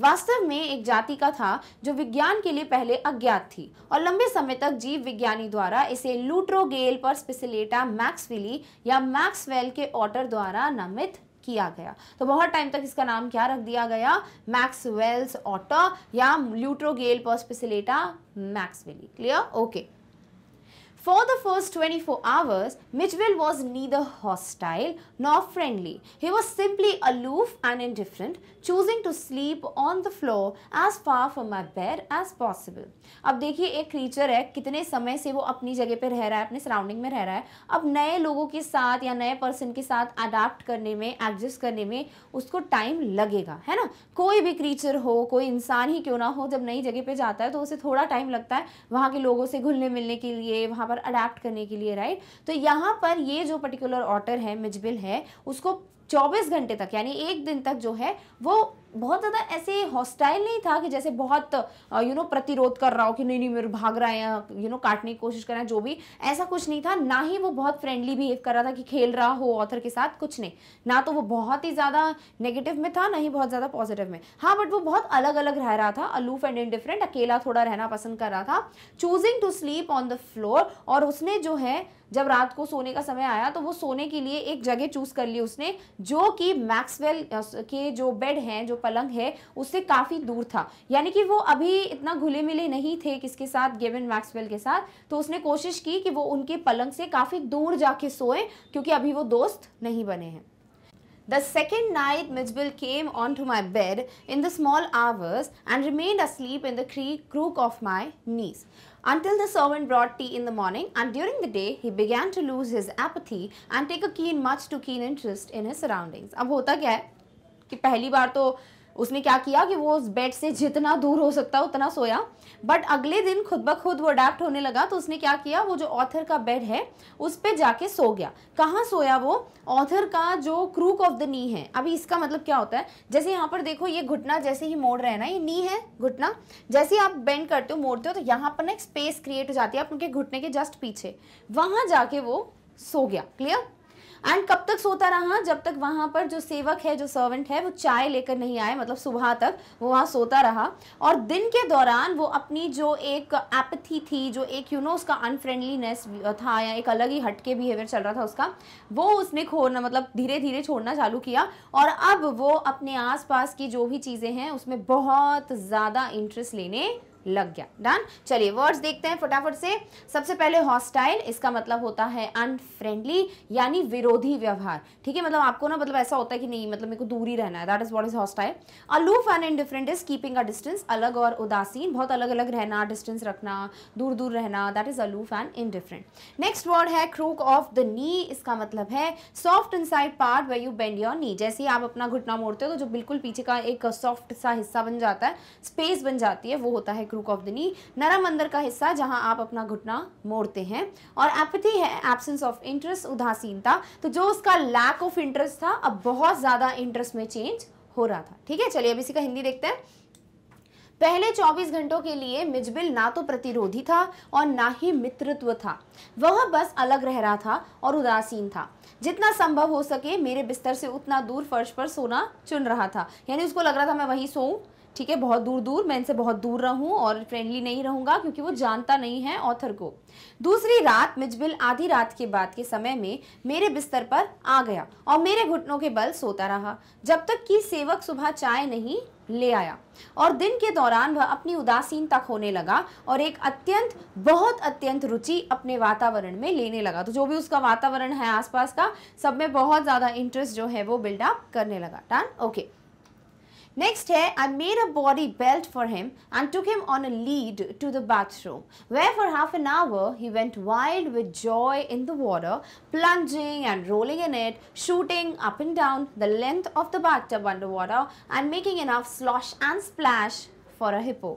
वास्तव में एक जाति का था जो विज्ञान के लिए पहले अज्ञात थी और लंबे समय तक जीव विज्ञानी द्वारा इसे लूट्रोगेल पर स्पेसिलेटा मैक्सविली या मैक्सवेल के ऑटर द्वारा नामित किया गया तो बहुत टाइम तक इसका नाम क्या रख दिया गया मैक्सवेल्स ऑटर या perspicillata maxwelli clear okay For the first 24 hours, Mitchell was neither hostile nor friendly. He was simply aloof and indifferent, choosing to sleep on the floor as far from my bed as possible. अब देखिए एक creature है कितने समय से वो अपनी जगह पर रह रहा है अपने सराउंडिंग में रह रहा है अब नए लोगों के साथ या नए पर्सन के साथ अडाप्ट करने में एडजस्ट करने में उसको टाइम लगेगा है ना कोई भी क्रीचर हो कोई इंसान ही क्यों ना हो जब नई जगह पे जाता है तो उसे थोड़ा टाइम लगता है वहाँ के लोगों से घुलने मिलने के लिए वहाँ पर अडेप्ट करने के लिए राइट तो यहाँ पर ये जो पर्टिकुलर ऑटर है मिजबिल है उसको 24 घंटे तक यानी एक दिन तक जो है वो बहुत ज़्यादा ऐसे हॉस्टाइल नहीं था कि जैसे बहुत यू नो प्रतिरोध कर रहा हो कि नहीं नहीं मेरे भाग रहा है यू नो काटने की कोशिश कर रहा है जो भी ऐसा कुछ नहीं था ना ही वो बहुत फ्रेंडली बिहेव कर रहा था कि खेल रहा हो ऑथर के साथ कुछ नहीं ना तो वो बहुत ही ज़्यादा नेगेटिव में था ना ही बहुत ज़्यादा पॉजिटिव में हाँ बट वो बहुत अलग अलग रह रहा था अलूफ एंड इनडिफरेंट अकेला थोड़ा रहना पसंद कर रहा था choosing to sleep on the floor और उसने जो है जब रात को सोने का समय आया तो वो सोने के लिए एक जगह चूज कर ली उसने जो कि मैक्सवेल के जो बेड हैं जो पलंग है उससे काफ़ी दूर था यानी कि वो अभी इतना घुले मिले नहीं थे किसके साथ गेविन मैक्सवेल के साथ तो उसने कोशिश की कि वो उनके पलंग से काफ़ी दूर जाके सोए क्योंकि अभी वो दोस्त नहीं बने हैं The second night Midgeville came onto my bed in the small hours and remained asleep in the creek crook of my knees. until the servant brought tea in the morning and during the day he began to lose his apathy and take a keen much too keen interest in his surroundings. अब होता क्या है कि पहली बार तो उसने क्या किया कि वो उस बेड से जितना दूर हो सकता उतना सोया बट अगले दिन खुद ब खुद वो अडेप्ट होने लगा तो उसने क्या किया वो जो ऑथर का बेड है उस पर जाके सो गया कहाँ सोया वो ऑथर का जो क्रूक ऑफ द नी है अभी इसका मतलब क्या होता है जैसे यहाँ पर देखो ये घुटना जैसे ही मोड़ रहे हैं ना ये नी है घुटना जैसे ही आप बेंड करते हो मोड़ते हो तो यहाँ पर ना एक स्पेस क्रिएट हो जाती है आप उनके घुटने के जस्ट पीछे वहाँ जाके वो सो गया क्लियर एंड कब तक सोता रहा जब तक वहाँ पर जो सेवक है जो सर्वेंट है वो चाय लेकर नहीं आए मतलब सुबह तक वो वहाँ सोता रहा और दिन के दौरान वो अपनी जो एक एपथी थी जो एक यू you नो know, उसका अनफ्रेंडलीनेस था या एक अलग ही हटके बिहेवियर चल रहा था उसका वो उसने खोना मतलब धीरे धीरे छोड़ना चालू किया और अब वो अपने आसपास की जो भी चीज़ें हैं उसमें बहुत ज़्यादा इंटरेस्ट लेने लग गया डन चलिए वर्ड्स देखते हैं फटाफट से सबसे पहले हॉस्टाइल इसका मतलब होता है अनफ्रेंडली यानी विरोधी व्यवहार ठीक है मतलब आपको ना मतलब ऐसा होता है कि नहीं मतलब मेरे को दूरी रहना है that is what is hostile aloof and indifferent is keeping a distance अलग और उदासीन बहुत अलग अलग रहना डिस्टेंस रखना दूर दूर रहना that is aloof and indifferent next word है क्रूक ऑफ द नी इसका मतलब है soft inside part way you bend your knee जैसे ही आप अपना घुटना मोड़ते हो तो जो बिल्कुल पीछे का एक सॉफ्ट सा हिस्सा बन जाता है स्पेस बन जाती है वो होता है क्रूक ऑफ द नी नरम अंदर का हिस्सा जहां आप अपना घुटना मोड़ते हैं और एपथी है एबसेंस ऑफ इंटरेस्ट उदासीनता तो जो उसका लैक ऑफ इंटरेस्ट था अब बहुत ज़्यादा इंटरेस्ट में चेंज हो रहा था ठीक है चलिए अब इसी का हिंदी देखते हैं पहले 24 घंटों के लिए मिजबिल ना तो प्रतिरोधी था और ना ही मित्रत्व था वह बस अलग रह रहा था और उदासीन था जितना संभव हो सके मेरे बिस्तर से उतना दूर फर्श पर सोना चुन रहा था यानी उसको लग रहा था मैं वहीं सोऊं ठीक है बहुत दूर दूर मैं इनसे बहुत दूर रहूं और फ्रेंडली नहीं रहूंगा क्योंकि वो जानता नहीं है ऑथर को दूसरी रात मिजबिल आधी रात के बाद के समय में मेरे बिस्तर पर आ गया और मेरे घुटनों के बल सोता रहा जब तक कि सेवक सुबह चाय नहीं ले आया और दिन के दौरान वह अपनी उदासीनता खोने लगा और एक अत्यंत बहुत अत्यंत रुचि अपने वातावरण में लेने लगा तो जो भी उसका वातावरण है आसपास का सब में बहुत ज़्यादा इंटरेस्ट जो है वो बिल्डअप करने लगा done okay okay. Next day, I made a body belt for him and took him on a lead to the bathroom, where for half an hour he went wild with joy in the water, plunging and rolling in it, shooting up and down the length of the bathtub underwater and making enough slosh and splash for a hippo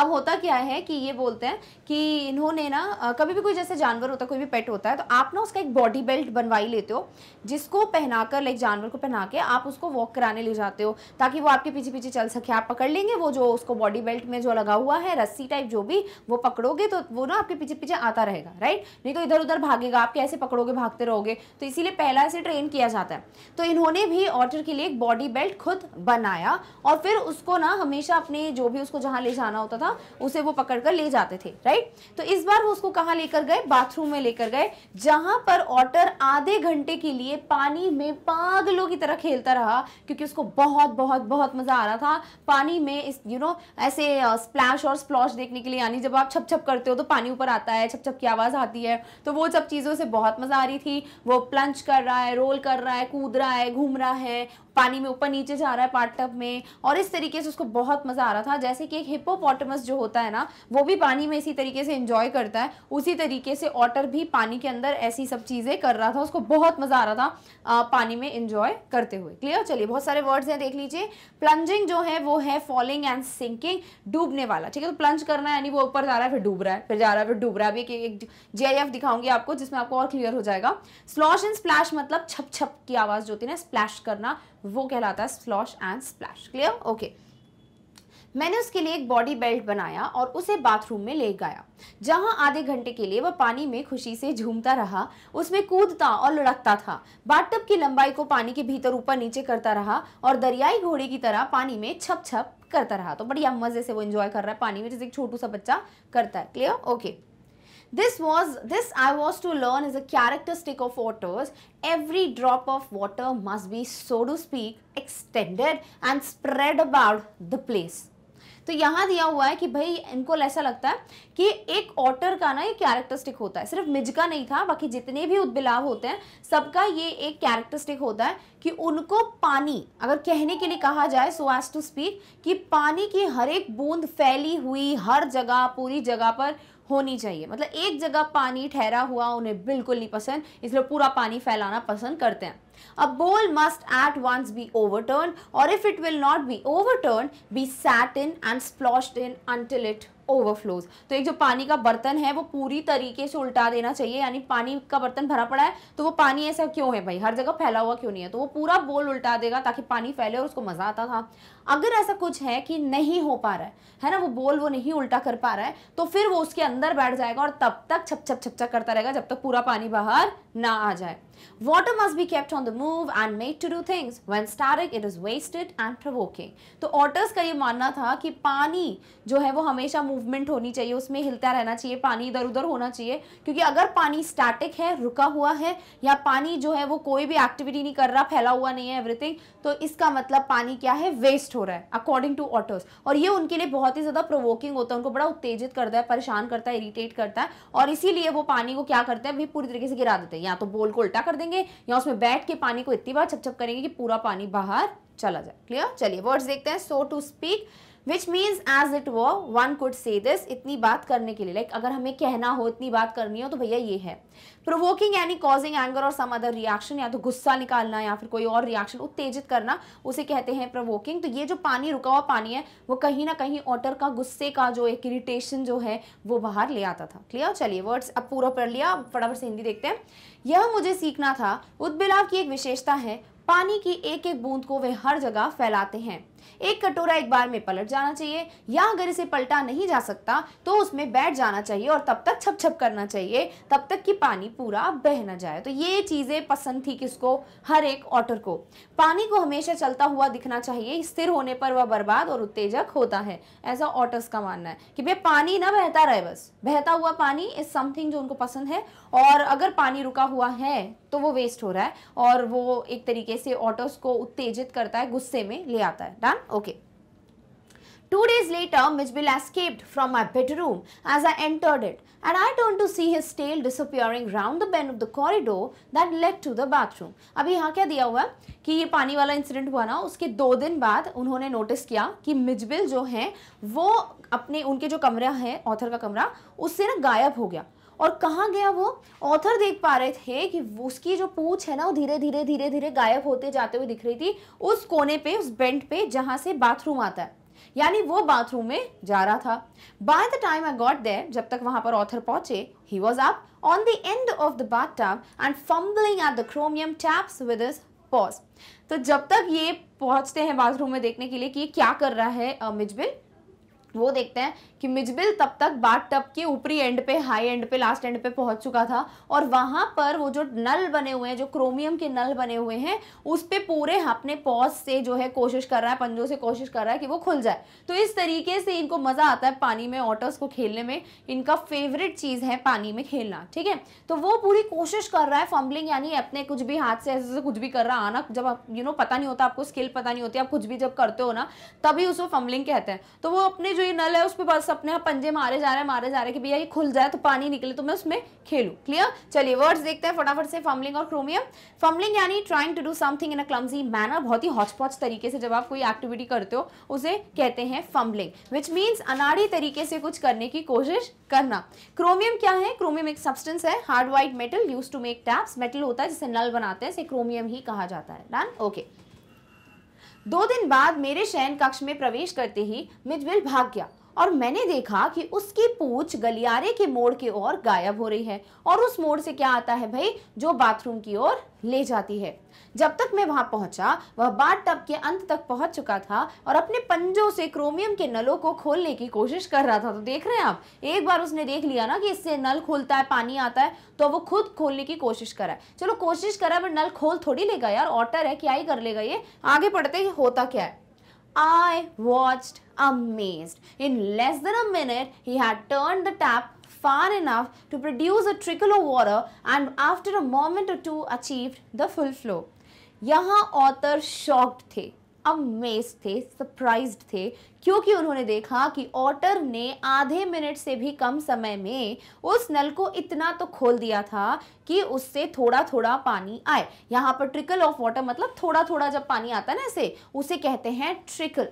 अब होता क्या है कि ये बोलते हैं कि इन्होंने ना कभी भी कोई जैसे जानवर होता है कोई भी पेट होता है तो आप ना उसका एक बॉडी बेल्ट बनवाई लेते हो जिसको पहनाकर लाइक जानवर को पहना के आप उसको वॉक कराने ले जाते हो ताकि वो आपके पीछे पीछे चल सके आप पकड़ लेंगे वो जो उसको बॉडी बेल्ट में जो लगा हुआ है रस्सी टाइप जो भी वो पकड़ोगे तो वो ना आपके पीछे पीछे आता रहेगा राइट नहीं तो इधर उधर भागेगा आप कैसे पकड़ोगे भागते रहोगे तो इसीलिए पहला ऐसे ट्रेन किया जाता है तो इन्होंने भी ऑटर के लिए एक बॉडी बेल्ट खुद बनाया और फिर उसको ना हमेशा अपने जो भी उसको जहाँ ले जाना होता था उसे वो पकड़ कर ले जाते थे राइट तो इस बार वो उसको कहाँ लेकर गए बाथरूम में लेकर गए जहाँ पर ऑटर आधे घंटे के लिए पानी में पागलों की तरह खेलता रहा क्योंकि उसको बहुत बहुत बहुत मज़ा आ रहा था पानी में इस यू नो ऐसे स्प्लैश और स्प्लॉश देखने के लिए यानी जब आप छप छप करते हो तो पानी ऊपर आता है छप छप की आवाज़ आती है तो वो सब चीज़ों से बहुत मज़ा आ रही थी वो प्लंच कर रहा है रोल कर रहा है कूद रहा है घूम रहा है पानी में ऊपर नीचे जा रहा है पार्ट टब में और इस तरीके से उसको बहुत मज़ा आ रहा था जैसे कि एक हिपोपोटमस जो होता है ना वो भी पानी में इसी तरीके से इंजॉय करता है उसी तरीके से ऑटर भी पानी के अंदर ऐसी सब चीज़ें कर रहा था उसको बहुत मज़ा आ रहा था आ, पानी में इंजॉय करते हुए क्लियर चलिए बहुत सारे वर्ड्स हैं देख लीजिए प्लंजिंग जो है वो है फॉलिंग एंड सिंकिंग डूबने वाला ठीक है तो प्लंज करना यानी वो ऊपर जा रहा है फिर डूब रहा है फिर जा रहा है फिर डूब रहा है अभी एक जे दिखाऊंगी आपको जिसमें आपको और क्लियर हो जाएगा स्लॉश एंड स्प्लैश मतलब छप छप की आवाज़ जो होती है ना स्प्लैश करना वो कहलाता है slosh and splash clear okay मैंने उसके लिए एक बॉडी बेल्ट बनाया और उसे बाथरूम में ले गया जहां आधे घंटे के लिए वह पानी में खुशी से झूमता रहा उसमें कूदता और लड़कता था बाथटब की लंबाई को पानी के भीतर ऊपर नीचे करता रहा और दरियाई घोड़े की तरह पानी में छप छप करता रहा तो बढ़िया मज़े से वो एंजॉय कर रहा है पानी में जैसे एक छोटू सा बच्चा करता है clear okay okay. this was this i was to learn is a characteristic of waters every drop of water must be so to speak extended and spread about the place तो यहाँ दिया हुआ है कि भाई इनको ऐसा लगता है कि एक ऑटर का ना ये कैरेक्टरिस्टिक होता है सिर्फ मिज का नहीं था बाकी जितने भी उद्बिलाव होते हैं सबका ये एक कैरेक्टरिस्टिक होता है कि उनको पानी अगर कहने के लिए कहा जाए सो एज टू स्पीक कि पानी की हर एक बूंद फैली हुई हर जगह पूरी जगह पर होनी चाहिए मतलब एक जगह पानी ठहरा हुआ उन्हें बिल्कुल नहीं पसंद इसलिए पूरा पानी फैलाना पसंद करते हैं अब bowl must at once be overturned or if it will not be overturned, be sat in and splashed in until it overflows तो एक जो पानी का बर्तन है वो पूरी तरीके से उल्टा देना चाहिए यानी पानी का बर्तन भरा पड़ा है तो वो पानी ऐसा क्यों है भाई हर जगह फैला हुआ क्यों नहीं है तो वो पूरा बोल उल्टा देगा ताकि पानी फैले और उसको मज़ा आता था अगर ऐसा कुछ है कि नहीं हो पा रहा है है ना वो बोल वो नहीं उल्टा कर पा रहा है तो फिर वो उसके अंदर बैठ जाएगा और तब तक छप छप छप छप करता रहेगा जब तक पूरा पानी बाहर ना आ जाए water must be kept on the move and made to do things when static it is wasted and provoking तो ऑटर्स का ये मानना था कि पानी जो है वो हमेशा मूवमेंट होनी चाहिए उसमें हिलता रहना चाहिए पानी इधर उधर होना चाहिए क्योंकि अगर पानी स्टैटिक है रुका हुआ है या पानी जो है वो कोई भी एक्टिविटी नहीं कर रहा फैला हुआ नहीं है एवरीथिंग तो इसका मतलब पानी क्या है वेस्ट हो रहा है अकॉर्डिंग टू ऑटर्स और ये उनके लिए बहुत ही ज़्यादा प्रोवोकिंग होता है उनको बड़ा उत्तेजित करता है परेशान करता है इरिटेट करता है और इसीलिए वो पानी को क्या करते हैं भी पूरी तरीके से गिरा देते हैं या तो बोल को उल्टा कर देंगे या उसमें बैठ के पानी को इतनी बार छप छप करेंगे कि पूरा पानी बाहर चला जाए क्लियर चलिए वर्ड्स देखते हैं so to speak which means as it were one could say this इतनी बात करने के लिए लाइक like, अगर हमें कहना हो इतनी बात करनी हो तो भैया ये है प्रोवोकिंग यानी कॉजिंग एंगर और सम अदर रिएक्शन या तो गुस्सा निकालना या फिर कोई और रिएक्शन उत्तेजित करना उसे कहते हैं प्रोवोकिंग तो ये जो पानी रुका हुआ पानी है वो कहीं ना कहीं ऑटर का गुस्से का जो एक इरिटेशन जो है वो बाहर ले आता था क्लियर चलिए वर्ड्स अब पूरा पढ़ लिया फटाफट से हिंदी देखते हैं यह मुझे सीखना था उद्बिलाव की एक विशेषता है पानी की एक एक बूंद को वे हर जगह फैलाते हैं एक कटोरा एक बार में पलट जाना चाहिए या अगर इसे पलटा नहीं जा सकता तो उसमें बैठ जाना चाहिए और तब तक छप छप करना चाहिए तब तक कि पानी पूरा बह ना जाए तो ये चीज़ें पसंद थी किसको हर एक ऑटर को पानी को हमेशा चलता हुआ दिखना चाहिए स्थिर होने पर वह बर्बाद और उत्तेजक होता है ऐसा ऑटर्स का मानना है कि भाई पानी ना बहता रहे बस बहता हुआ पानी इज समथिंग जो उनको पसंद है और अगर पानी रुका हुआ है तो वो वेस्ट हो रहा है और वो एक तरीके से ऑटर्स को उत्तेजित करता है गुस्से में ले आता है done? Okay. Two days later, miss bill escaped from my bedroom as I entered it and I turned to see his tail disappearing round the bend of the corridor that led to the bathroom. अभी यहाँ क्या दिया हुआ कि ये पानी वाला incident हुआ ना उसके दो दिन बाद उन्होंने नोटिस किया कि मिजबिल जो हैं वो अपने उनके जो कमरा है ऑथर का कमरा उससे ना गायब हो गया और कहाँ गया वो ऑथर देख पा रहे थे कि उसकी जो पूछ है ना वो धीरे धीरे धीरे धीरे गायब होते जाते हुए दिख रही थी उस कोने पे उस बेंट पे जहाँ से बाथरूम आता है यानी वो बाथरूम में जा रहा था by the time I got there जब तक वहां पर ऑथर पहुंचे he was up on the end of the bathtub and fumbling at the chromium taps with paws तो जब तक ये पहुंचते हैं बाथरूम में देखने के लिए कि ये क्या कर रहा है मिजबिल वो देखते हैं कि मिजबिल तब तक बाट टप के ऊपरी एंड पे हाई एंड पे लास्ट एंड पे पहुंच चुका था और वहां पर वो जो नल बने हुए हैं जो क्रोमियम के नल बने हुए हैं उस पर पूरे अपने पॉज से जो है कोशिश कर रहा है पंजों से कोशिश कर रहा है कि वो खुल जाए तो इस तरीके से इनको मज़ा आता है पानी में ऑटर्स को खेलने में इनका फेवरेट चीज़ है पानी में खेलना ठीक है तो वो पूरी कोशिश कर रहा है फंबलिंग यानी अपने कुछ भी हाथ से ऐसे कुछ भी कर रहा आना जब आप यू नो पता नहीं होता आपको स्किल पता नहीं होती आप कुछ भी जब करते हो ना तभी उसको फंबलिंग कहते हैं तो वो अपने जो ये नल है उस पर बस सपने में पंजे मारे जा रहे हैं मारे जा रहे हैं कि भैया ये खुल जाए तो पानी निकले तो मैं उसमें खेलूँ क्लियर चलिए वर्ड्स देखते हैं फटाफट से फम्बलिंग और क्रोमियम फम्बलिंग यानी trying to do something in a clumsy manner बहुत ही हॉचपॉच तरीके से जब आप कोई एक्टिविटी करते हो उसे कहते हैं फम्बलिंग विच मीन्स अनाड़ी तरीके से कुछ करने की कोशिश करना क्रोमियम क्या है क्रोमियम एक सब्सटेंस है hard white metal use to make taps metal होता है जिसे नल बनाते हैं इसे क्रोमियम ही कहा जाता है डन ओके दो दिन बाद मेरे शयन कक्ष में प्रवेश करते ही मिजविल भाग गया और मैंने देखा कि उसकी पूछ गलियारे के मोड़ की ओर गायब हो रही है और उस मोड़ से क्या आता है भाई जो बाथरूम की ओर ले जाती है जब तक मैं वहां पहुंचा वह बाट टब के अंत तक पहुंच चुका था और अपने पंजों से क्रोमियम के नलों को खोलने की कोशिश कर रहा था तो देख रहे हैं आप एक बार उसने देख लिया ना कि इससे नल खोलता है पानी आता है तो वो खुद खोलने की कोशिश करा चलो कोशिश करा पर नल खोल थोड़ी लेगा यार ऑटर है क्या ही कर लेगा ये आगे पढ़ते होता क्या है I watched amazed. In less than a minute, he had turned the tap far enough to produce a trickle of water and after a moment or two achieved the full flow. Yaha author shocked थे amaze थे surprised थे क्योंकि उन्होंने देखा कि otter ने आधे minute से भी कम समय में उस नल को इतना तो खोल दिया था कि उससे थोड़ा थोड़ा पानी आए यहाँ पर ट्रिकल ऑफ वाटर मतलब थोड़ा थोड़ा जब पानी आता है ना इसे उसे कहते हैं ट्रिकल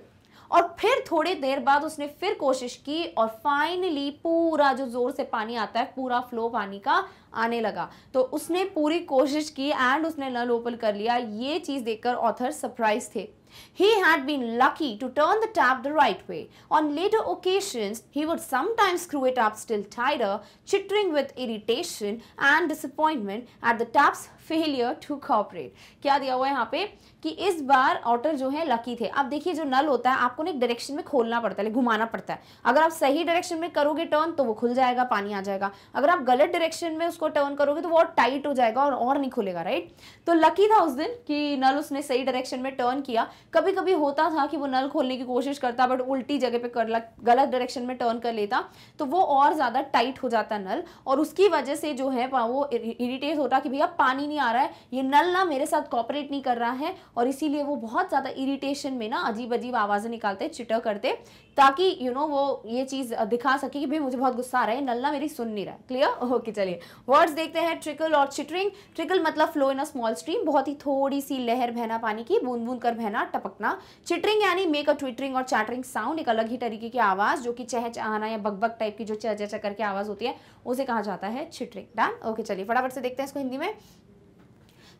और फिर थोड़ी देर बाद उसने फिर कोशिश की और फाइनली पूरा जो जोर से पानी आता है पूरा फ्लो पानी का आने लगा तो उसने पूरी कोशिश की एंड उसने नल ओपन कर लिया ये चीज़ देखकर ऑथर सरप्राइज थे He had been lucky to turn the tap the right way. On later occasions, he would sometimes screw it up still tighter, chittering with irritation and disappointment at the tap's failure to cooperate. क्या दिया हुआ है यहाँ पे कि इस बार otter जो है लकी थे अब देखिए जो नल होता है आपको ना एक डायरेक्शन में खोलना पड़ता है घुमाना पड़ता है अगर आप सही डायरेक्शन में करोगे टर्न तो वो खुल जाएगा पानी आ जाएगा अगर आप गलत डायरेक्शन में उसको टर्न करोगे तो वो और टाइट हो जाएगा और और नहीं खुलेगा राइट तो लकी था उस दिन कि नल उसने सही डायरेक्शन में टर्न किया कभी कभी होता था कि वो नल खोलने की कोशिश करता बट उल्टी जगह पे कर गलत डायरेक्शन में टर्न कर लेता तो वो और ज़्यादा टाइट हो जाता नल और उसकी वजह से जो है वो इरीटेट होता कि भैया पानी नहीं आ रहा है ये नल ना मेरे साथ कॉपरेट नहीं कर रहा है और इसीलिए वो बहुत ज़्यादा इरीटेशन में ना अजीब अजीब आवाज़ें निकालते चिटर करते ताकि यू you नो know, वो ये चीज़ दिखा सके कि भाई मुझे बहुत गुस्सा आ रहा है नलना मेरी सुन नहीं रहा है क्लियर ओके चलिए वर्ड्स देखते हैं ट्रिकल और चिटरिंग ट्रिकल मतलब flow in a small stream बहुत ही थोड़ी सी लहर बहना पानी की बूंद बूंद कर बहना टपकना चिटरिंग यानी मेक अ ट्विटरिंग और चैटरिंग साउंड एक अलग ही तरीके की आवाज़ जो कि चह चहाना या बगबक टाइप की जो चह चह करके आवाज़ होती है उसे कहा जाता है चिटरिंग डन ओके चलिए फटाफट से देखते हैं इसको हिंदी में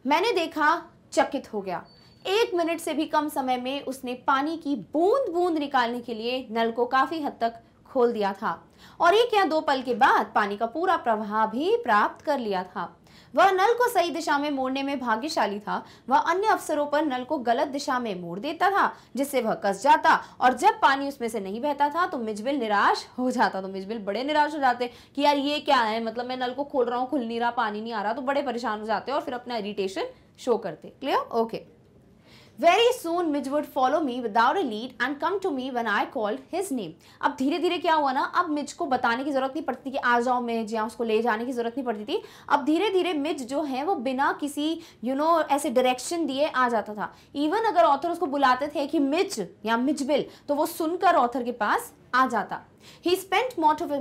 मैंने देखा चकित हो गया एक मिनट से भी कम समय में उसने पानी की बूंद बूंद निकालने के लिए नल को काफी हद तक खोल दिया था और एक या दो पल के बाद पानी का पूरा प्रवाह भी प्राप्त कर लिया था वह नल को सही दिशा में मोड़ने में भाग्यशाली था वह अन्य अवसरों पर नल को गलत दिशा में मोड़ देता था जिससे वह कस जाता और जब पानी उसमें से नहीं बहता था तो मिजबिल निराश हो जाता तो मिजबिल बड़े निराश हो जाते कि यार ये क्या है मतलब मैं नल को खोल रहा हूँ खुल नहीं रहा पानी नहीं आ रहा तो बड़े परेशान हो जाते और फिर अपना इरिटेशन शो करते clear okay very soon Mij would follow me without a lead and come to me when I called his name अब धीरे धीरे क्या हुआ ना अब मिज को बताने की जरूरत नहीं पड़ती कि आ जाओ मिज या उसको ले जाने की जरूरत नहीं पड़ती थी अब धीरे धीरे मिज जो है वो बिना किसी यू you नो know, ऐसे डायरेक्शन दिए आ जाता था इवन अगर ऑथर उसको बुलाते थे कि मिज या मिजबिल तो वो सुनकर ऑथर के पास आ जाता he spent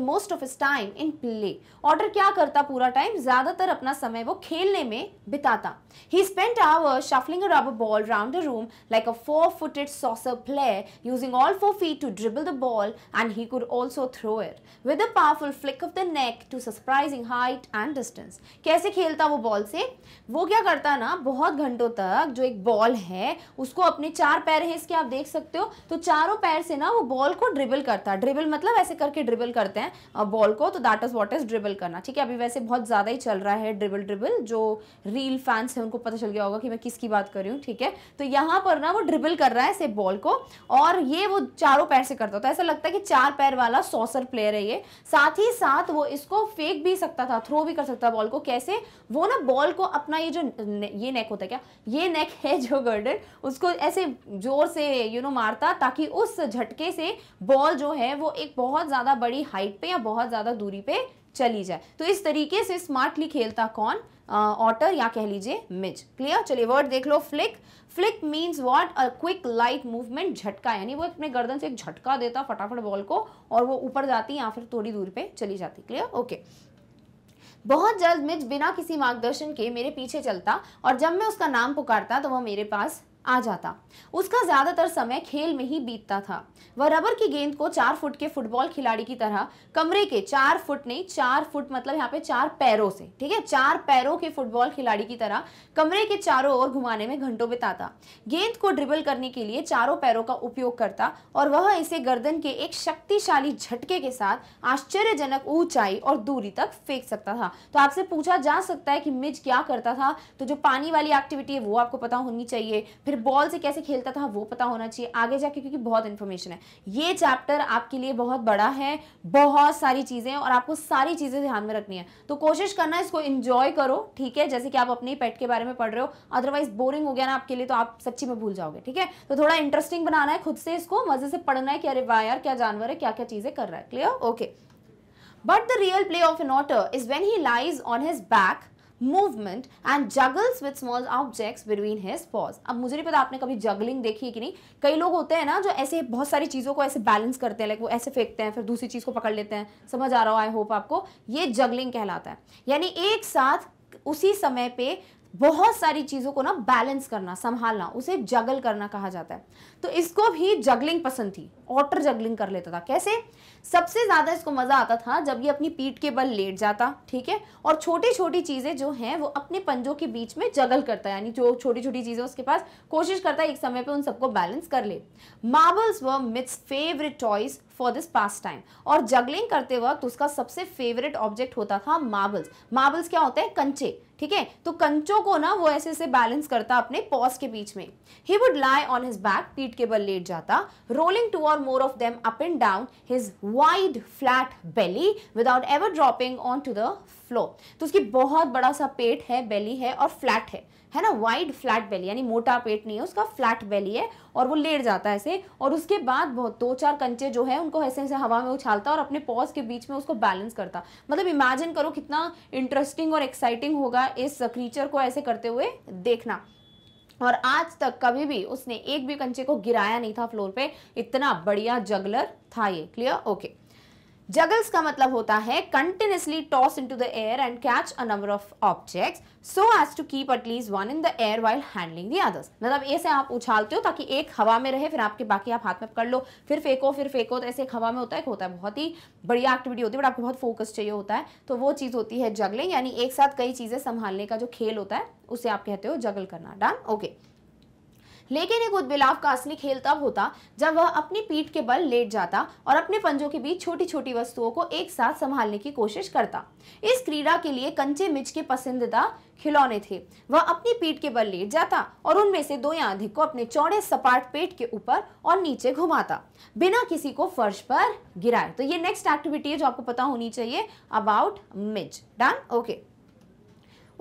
most of his time in play order क्या करता पूरा टाइम ज्यादातर अपना समय वो खेलने में बिताता he spent hours shuffling rubber ball round the room like a four footed soccer player using all four feet to dribble the ball and he could also throw it with a powerful flick of the neck to surprising height and distance कैसे खेलता वो ball से वो क्या करता ना बहुत घंटों तक जो एक बॉल है उसको अपने चार पैर हैं इसके आप देख सकते हो तो चारों पैर से ना वो बॉल को ड्रिबल करता ड्रिबल मतलब मतलब ऐसे करके ड्रिबल करते हैं बॉल को तो that is what is dribble करना ठीक है अभी वैसे बहुत ज़्यादा ही चल रहा है ड्रिबल ड्रिबल जो रील फैंस है उनको पता चल गया होगा कि मैं किसकी बात कर रही हूँ ठीक है तो यहाँ पर ना वो ड्रिबल कर रहा है ऐसे बॉल को और ये वो चारों पैर से करता होता है तो ऐसा लगता है कि चार पैर वाला सॉसर प्लेयर है ये साथ ही साथ वो इसको फेंक भी सकता था थ्रो भी कर सकता था बॉल को कैसे वो ना बॉल को अपना ये जो ये नेक होता है क्या ये नेक है जो गर्डन उसको ऐसे जोर से यू नो मारता ताकि उस झटके से बॉल जो है वो एक बहुत ज़्यादा बड़ी हाइट पे या बहुत ज़्यादा दूरी पे चली जाए तो इस तरीके से स्मार्टली खेलता कौन ऑटर या कह लीजिए मिज क्लियर चलिए वर्ड देख लो flick flick means what a quick light movement झटका यानी वो अपने गर्दन से एक झटका देता फटाफट बॉल को और वो ऊपर जाती या फिर थोड़ी दूर पे चली जाती क्लियर ओके okay. बहुत जल्द मिज बिना किसी मार्गदर्शन के मेरे पीछे चलता और जब मैं उसका नाम पुकारता तो वह मेरे पास आ जाता उसका ज़्यादातर समय खेल में ही बीतता था वह रबर की गेंद को चार फुट के फुटबॉल खिलाड़ी की तरह कमरे के चार फुट नहीं चार फुट मतलब यहाँ पे चार पैरों से ठीक है चार पैरों के फुटबॉल खिलाड़ी की तरह कमरे के चारों ओर घुमाने में घंटों बिताता गेंद को ड्रिबल करने के लिए चारों पैरों का उपयोग करता और वह इसे गर्दन के एक शक्तिशाली झटके के साथ आश्चर्यजनक ऊंचाई और दूरी तक फेंक सकता था तो आपसे पूछा जा सकता है कि मिज क्या करता था तो जो पानी वाली एक्टिविटी है वो आपको पता होनी चाहिए फिर बॉल से कैसे खेलता था वो पता होना चाहिए आगे जाके क्योंकि बहुत इन्फॉर्मेशन है ये चैप्टर आपके लिए बहुत बड़ा है बहुत सारी चीज़ें और आपको सारी चीज़ें ध्यान में रखनी है तो कोशिश करना इसको इन्जॉय करो ठीक है जैसे कि आप अपने पेट के बारे में पढ़ रहे हो अदरवाइज बोरिंग हो गया ना आपके लिए तो आप सच्ची में भूल जाओगे ठीक है तो थोड़ा इंटरेस्टिंग बनाना है खुद से इसको मज़े से पढ़ना है कि अरे वाह यार क्या जानवर है क्या क्या चीज़ें कर रहा है clear okay but the real play of an otter is when he lies on his back movement and juggles with small objects between his paws अब मुझे नहीं पता आपने कभी जगलिंग देखी है कि नहीं कई लोग होते हैं ना जो ऐसे बहुत सारी चीज़ों को ऐसे बैलेंस करते हैं लाइक वो ऐसे फेंकते हैं फिर दूसरी चीज़ को पकड़ लेते हैं समझ आ रहा हो आई होप आपको ये जगलिंग कहलाता है यानी एक साथ उसी समय पे बहुत सारी चीज़ों को ना बैलेंस करना संभालना उसे जगल करना कहा जाता है तो इसको भी जगलिंग पसंद थी ऑटर जगलिंग कर लेता था कैसे सबसे ज़्यादा इसको मज़ा आता था जब ये अपनी पीठ के बल लेट जाता ठीक है और छोटी छोटी चीज़ें जो हैं वो अपने पंजों के बीच में जगल करता यानी जो छोटी छोटी चीज़ें उसके पास कोशिश करता है एक समय पर उन सबको बैलेंस कर ले मार्बल्स व मिट्स favourite choice for this pastime और जगलिंग करते वक्त उसका सबसे फेवरेट ऑब्जेक्ट होता था मार्बल्स मार्बल्स क्या होते हैं कंचे ठीक है तो कंचों को ना वो ऐसे ऐसे बैलेंस करता अपने पॉज के बीच में he would lie on his back पीठ के बल लेट जाता rolling two or more of them up and down his wide flat belly without ever dropping one to the floor तो उसकी बहुत बड़ा सा पेट है बेली है और फ्लैट है है ना वाइड फ्लैट बेली यानी मोटा पेट नहीं है उसका फ्लैट बेली है और वो लेट जाता है ऐसे और उसके बाद बहुत दो चार कंचे जो है उनको ऐसे ऐसे हवा में उछालता और अपने पॉज के बीच में उसको बैलेंस करता मतलब इमेजिन करो कितना इंटरेस्टिंग और एक्साइटिंग होगा इस क्रीचर को ऐसे करते हुए देखना और आज तक कभी भी उसने एक भी कंचे को गिराया नहीं था फ्लोर पे इतना बढ़िया जगलर था ये क्लियर ओके okay. जगल्स का मतलब होता है continuously toss into the air and catch a number of objects so as to keep at least one in the air while handling the मतलब ऐसे आप उछालते हो ताकि एक हवा में रहे फिर आपके बाकी आप हाथ में पकड़ लो फिर फेंको फिर फेंको तो ऐसे एक हवा में होता है एक होता है बहुत ही बढ़िया एक्टिविटी होती है बट आपको बहुत फोकस चाहिए होता है तो वो चीज़ होती है जगलिंग यानी एक साथ कई चीज़ें संभालने का जो खेल होता है उसे आप कहते हो जगल करना डन ओके okay. लेकिन एक उद्बिलाव का असली खेल तब होता जब वह अपनी पीठ के बल लेट जाता और अपने पंजों के बीच छोटी छोटी वस्तुओं को एक साथ संभालने की कोशिश करता इस क्रीड़ा के लिए कंचे मिर्च के पसंदीदा खिलौने थे वह अपनी पीठ के बल लेट जाता और उनमें से दो या अधिक को अपने चौड़े सपाट पेट के ऊपर और नीचे घुमाता बिना किसी को फर्श पर गिराए तो ये नेक्स्ट एक्टिविटी है जो आपको पता होनी चाहिए about Mij done okay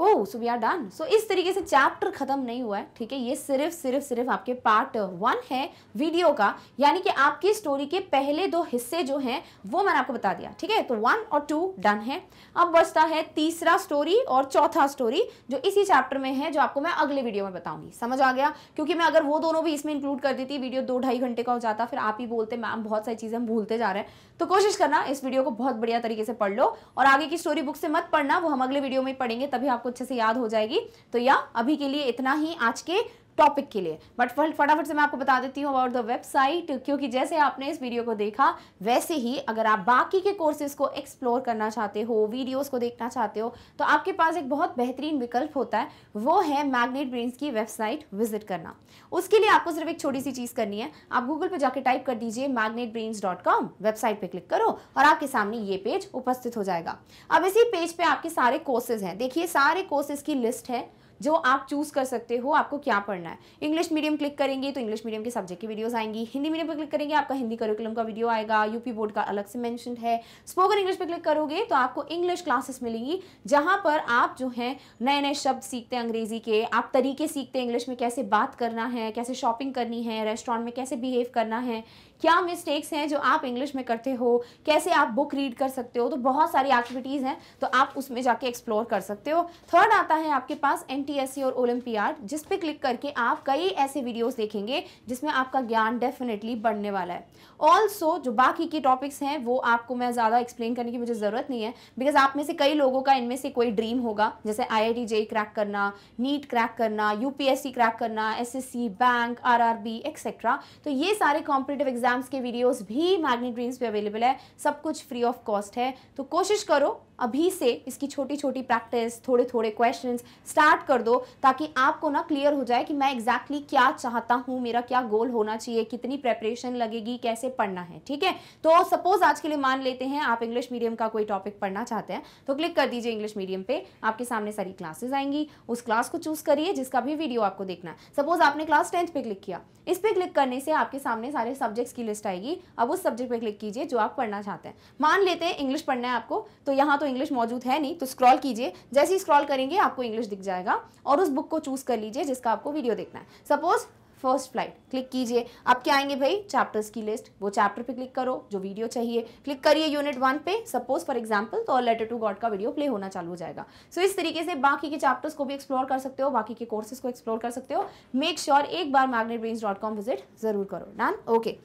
oh so we are done so इस तरीके से चैप्टर खत्म नहीं हुआ है ठीक है ये सिर्फ सिर्फ सिर्फ आपके पार्ट वन है वीडियो का यानी कि आपकी स्टोरी के पहले दो हिस्से जो हैं वो मैंने आपको बता दिया ठीक है तो वन और टू डन है अब बचता है तीसरा स्टोरी और चौथा स्टोरी जो इसी चैप्टर में है जो आपको मैं अगले वीडियो में बताऊंगी समझ आ गया क्योंकि मैं अगर वो दोनों भी इसमें इंक्लूड कर देती वीडियो दो ढाई घंटे का हो जाता फिर आप ही बोलते मैम बहुत सारी चीज़ें हम भूलते जा रहे हैं तो कोशिश करना इस वीडियो को बहुत बढ़िया तरीके से पढ़ लो और आगे की स्टोरी बुक से मत पढ़ना वो हम अगले वीडियो में पढ़ेंगे तभी आपको आपको अच्छे से याद हो जाएगी तो या अभी के लिए इतना ही आज के टॉपिक के लिए बट फटाफट से मैं आपको बता देती हूँ अबाउट द वेबसाइट क्योंकि जैसे आपने इस वीडियो को देखा वैसे ही अगर आप बाकी के कोर्सेज को एक्सप्लोर करना चाहते हो वीडियोस को देखना चाहते हो तो आपके पास एक बहुत बेहतरीन विकल्प होता है वो है मैग्नेट ब्रेन्स की वेबसाइट विजिट करना उसके लिए आपको सिर्फ एक छोटी सी चीज़ करनी है आप गूगल पर जाकर टाइप कर दीजिए मैग्नेट वेबसाइट पर क्लिक करो और आपके सामने ये पेज उपस्थित हो जाएगा अब इसी पेज पर पे आपके सारे कोर्सेज हैं देखिए सारे कोर्सेज की लिस्ट है जो आप चूज़ कर सकते हो आपको क्या पढ़ना है इंग्लिश मीडियम क्लिक करेंगे तो इंग्लिश मीडियम के सब्जेक्ट की वीडियोस आएंगी हिंदी मीडियम पर क्लिक करेंगे आपका हिंदी करिकुलम का वीडियो आएगा यूपी बोर्ड का अलग से मैंशन है स्पोकन इंग्लिश पर क्लिक करोगे तो आपको इंग्लिश क्लासेस मिलेंगी जहाँ पर आप जो है नए नए शब्द सीखते हैं अंग्रेजी के आप तरीके सीखते हैं इंग्लिश में कैसे बात करना है कैसे शॉपिंग करनी है रेस्टोरेंट में कैसे बिहेव करना है क्या मिस्टेक्स हैं जो आप इंग्लिश में करते हो कैसे आप बुक रीड कर सकते हो तो बहुत सारी एक्टिविटीज़ हैं तो आप उसमें जाके एक्सप्लोर कर सकते हो थर्ड आता है आपके पास एन और ओलम्पियाड जिस क्लिक करके आप कई ऐसे वीडियोज़ देखेंगे जिसमें आपका ज्ञान डेफिनेटली बढ़ने वाला है ऑल्सो जो बाकी के टॉपिक्स हैं वो आपको मैं ज़्यादा एक्सप्लेन करने की मुझे ज़रूरत नहीं है बिकॉज आप में से कई लोगों का इनमें से कोई ड्रीम होगा जैसे आई आई टी क्रैक करना नीट क्रैक करना यूपीएससी क्रैक करना S S C bank R RRB etcetera तो ये सारे कॉम्पिटेटिव एग्जाम एग्जाम्स के वीडियोस भी मैग्नेट ड्रीम्स पे अवेलेबल है सब कुछ फ्री ऑफ कॉस्ट है तो कोशिश करो अभी से इसकी छोटी छोटी प्रैक्टिस थोड़े थोड़े क्वेश्चंस स्टार्ट कर दो ताकि आपको ना क्लियर हो जाए कि मैं एग्जैक्टली exactly क्या चाहता हूँ मेरा क्या गोल होना चाहिए कितनी प्रेपरेशन लगेगी कैसे पढ़ना है ठीक है तो सपोज आज के लिए मान लेते हैं आप इंग्लिश मीडियम का कोई टॉपिक पढ़ना चाहते हैं तो क्लिक कर दीजिए इंग्लिश मीडियम पर आपके सामने सारी क्लासेज आएंगी उस क्लास को चूज करिए जिसका भी वीडियो आपको देखना है सपोज आपने क्लास टेंथ पे क्लिक किया इस पर क्लिक करने से आपके सामने सारे सब्जेक्ट्स की लिस्ट आएगी अब उस सब्जेक्ट पर क्लिक कीजिए जो आप पढ़ना चाहते हैं मान लेते हैं इंग्लिश पढ़ना है आपको तो यहाँ तो इंग्लिश मौजूद है नहीं तो स्क्रॉल कीजिए जैसे ही स्क्रॉल करेंगे आपको इंग्लिश दिख जाएगा और उस बुक को चूज़ कर लीजिए जिसका आपको वीडियो देखना है सपोज फर्स्ट फ्लाइट क्लिक कीजिए अब क्या आएंगे भाई चैप्टर्स की लिस्ट वो चैप्टर पे क्लिक करो जो वीडियो चाहिए क्लिक करिए यूनिट वन पे सपोज फॉर एग्जांपल तो लेटर टू गॉड का वीडियो प्ले होना चालू हो जाएगा सो so, इस तरीके से बाकी के चैप्टर्स को भी एक्सप्लोर कर सकते हो बाकी के कोर्सेज को एक्सप्लोर कर सकते हो मेक श्योर sure एक बार मैग्नेट विजिट ज़रूर करो done okay okay.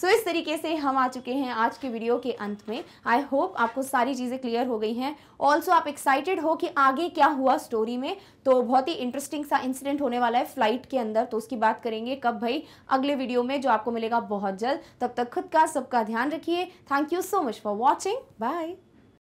So so, इस तरीके से हम आ चुके हैं आज के वीडियो के अंत में आई होप आपको सारी चीज़ें क्लियर हो गई हैं ऑल्सो आप एक्साइटेड हो कि आगे क्या हुआ स्टोरी में तो बहुत ही इंटरेस्टिंग सा इंसिडेंट होने वाला है फ्लाइट के अंदर तो उसकी बात करेंगे कब भाई अगले वीडियो में जो आपको मिलेगा बहुत जल्द तब तक खुद का सबका ध्यान रखिए thank you so much for watching bye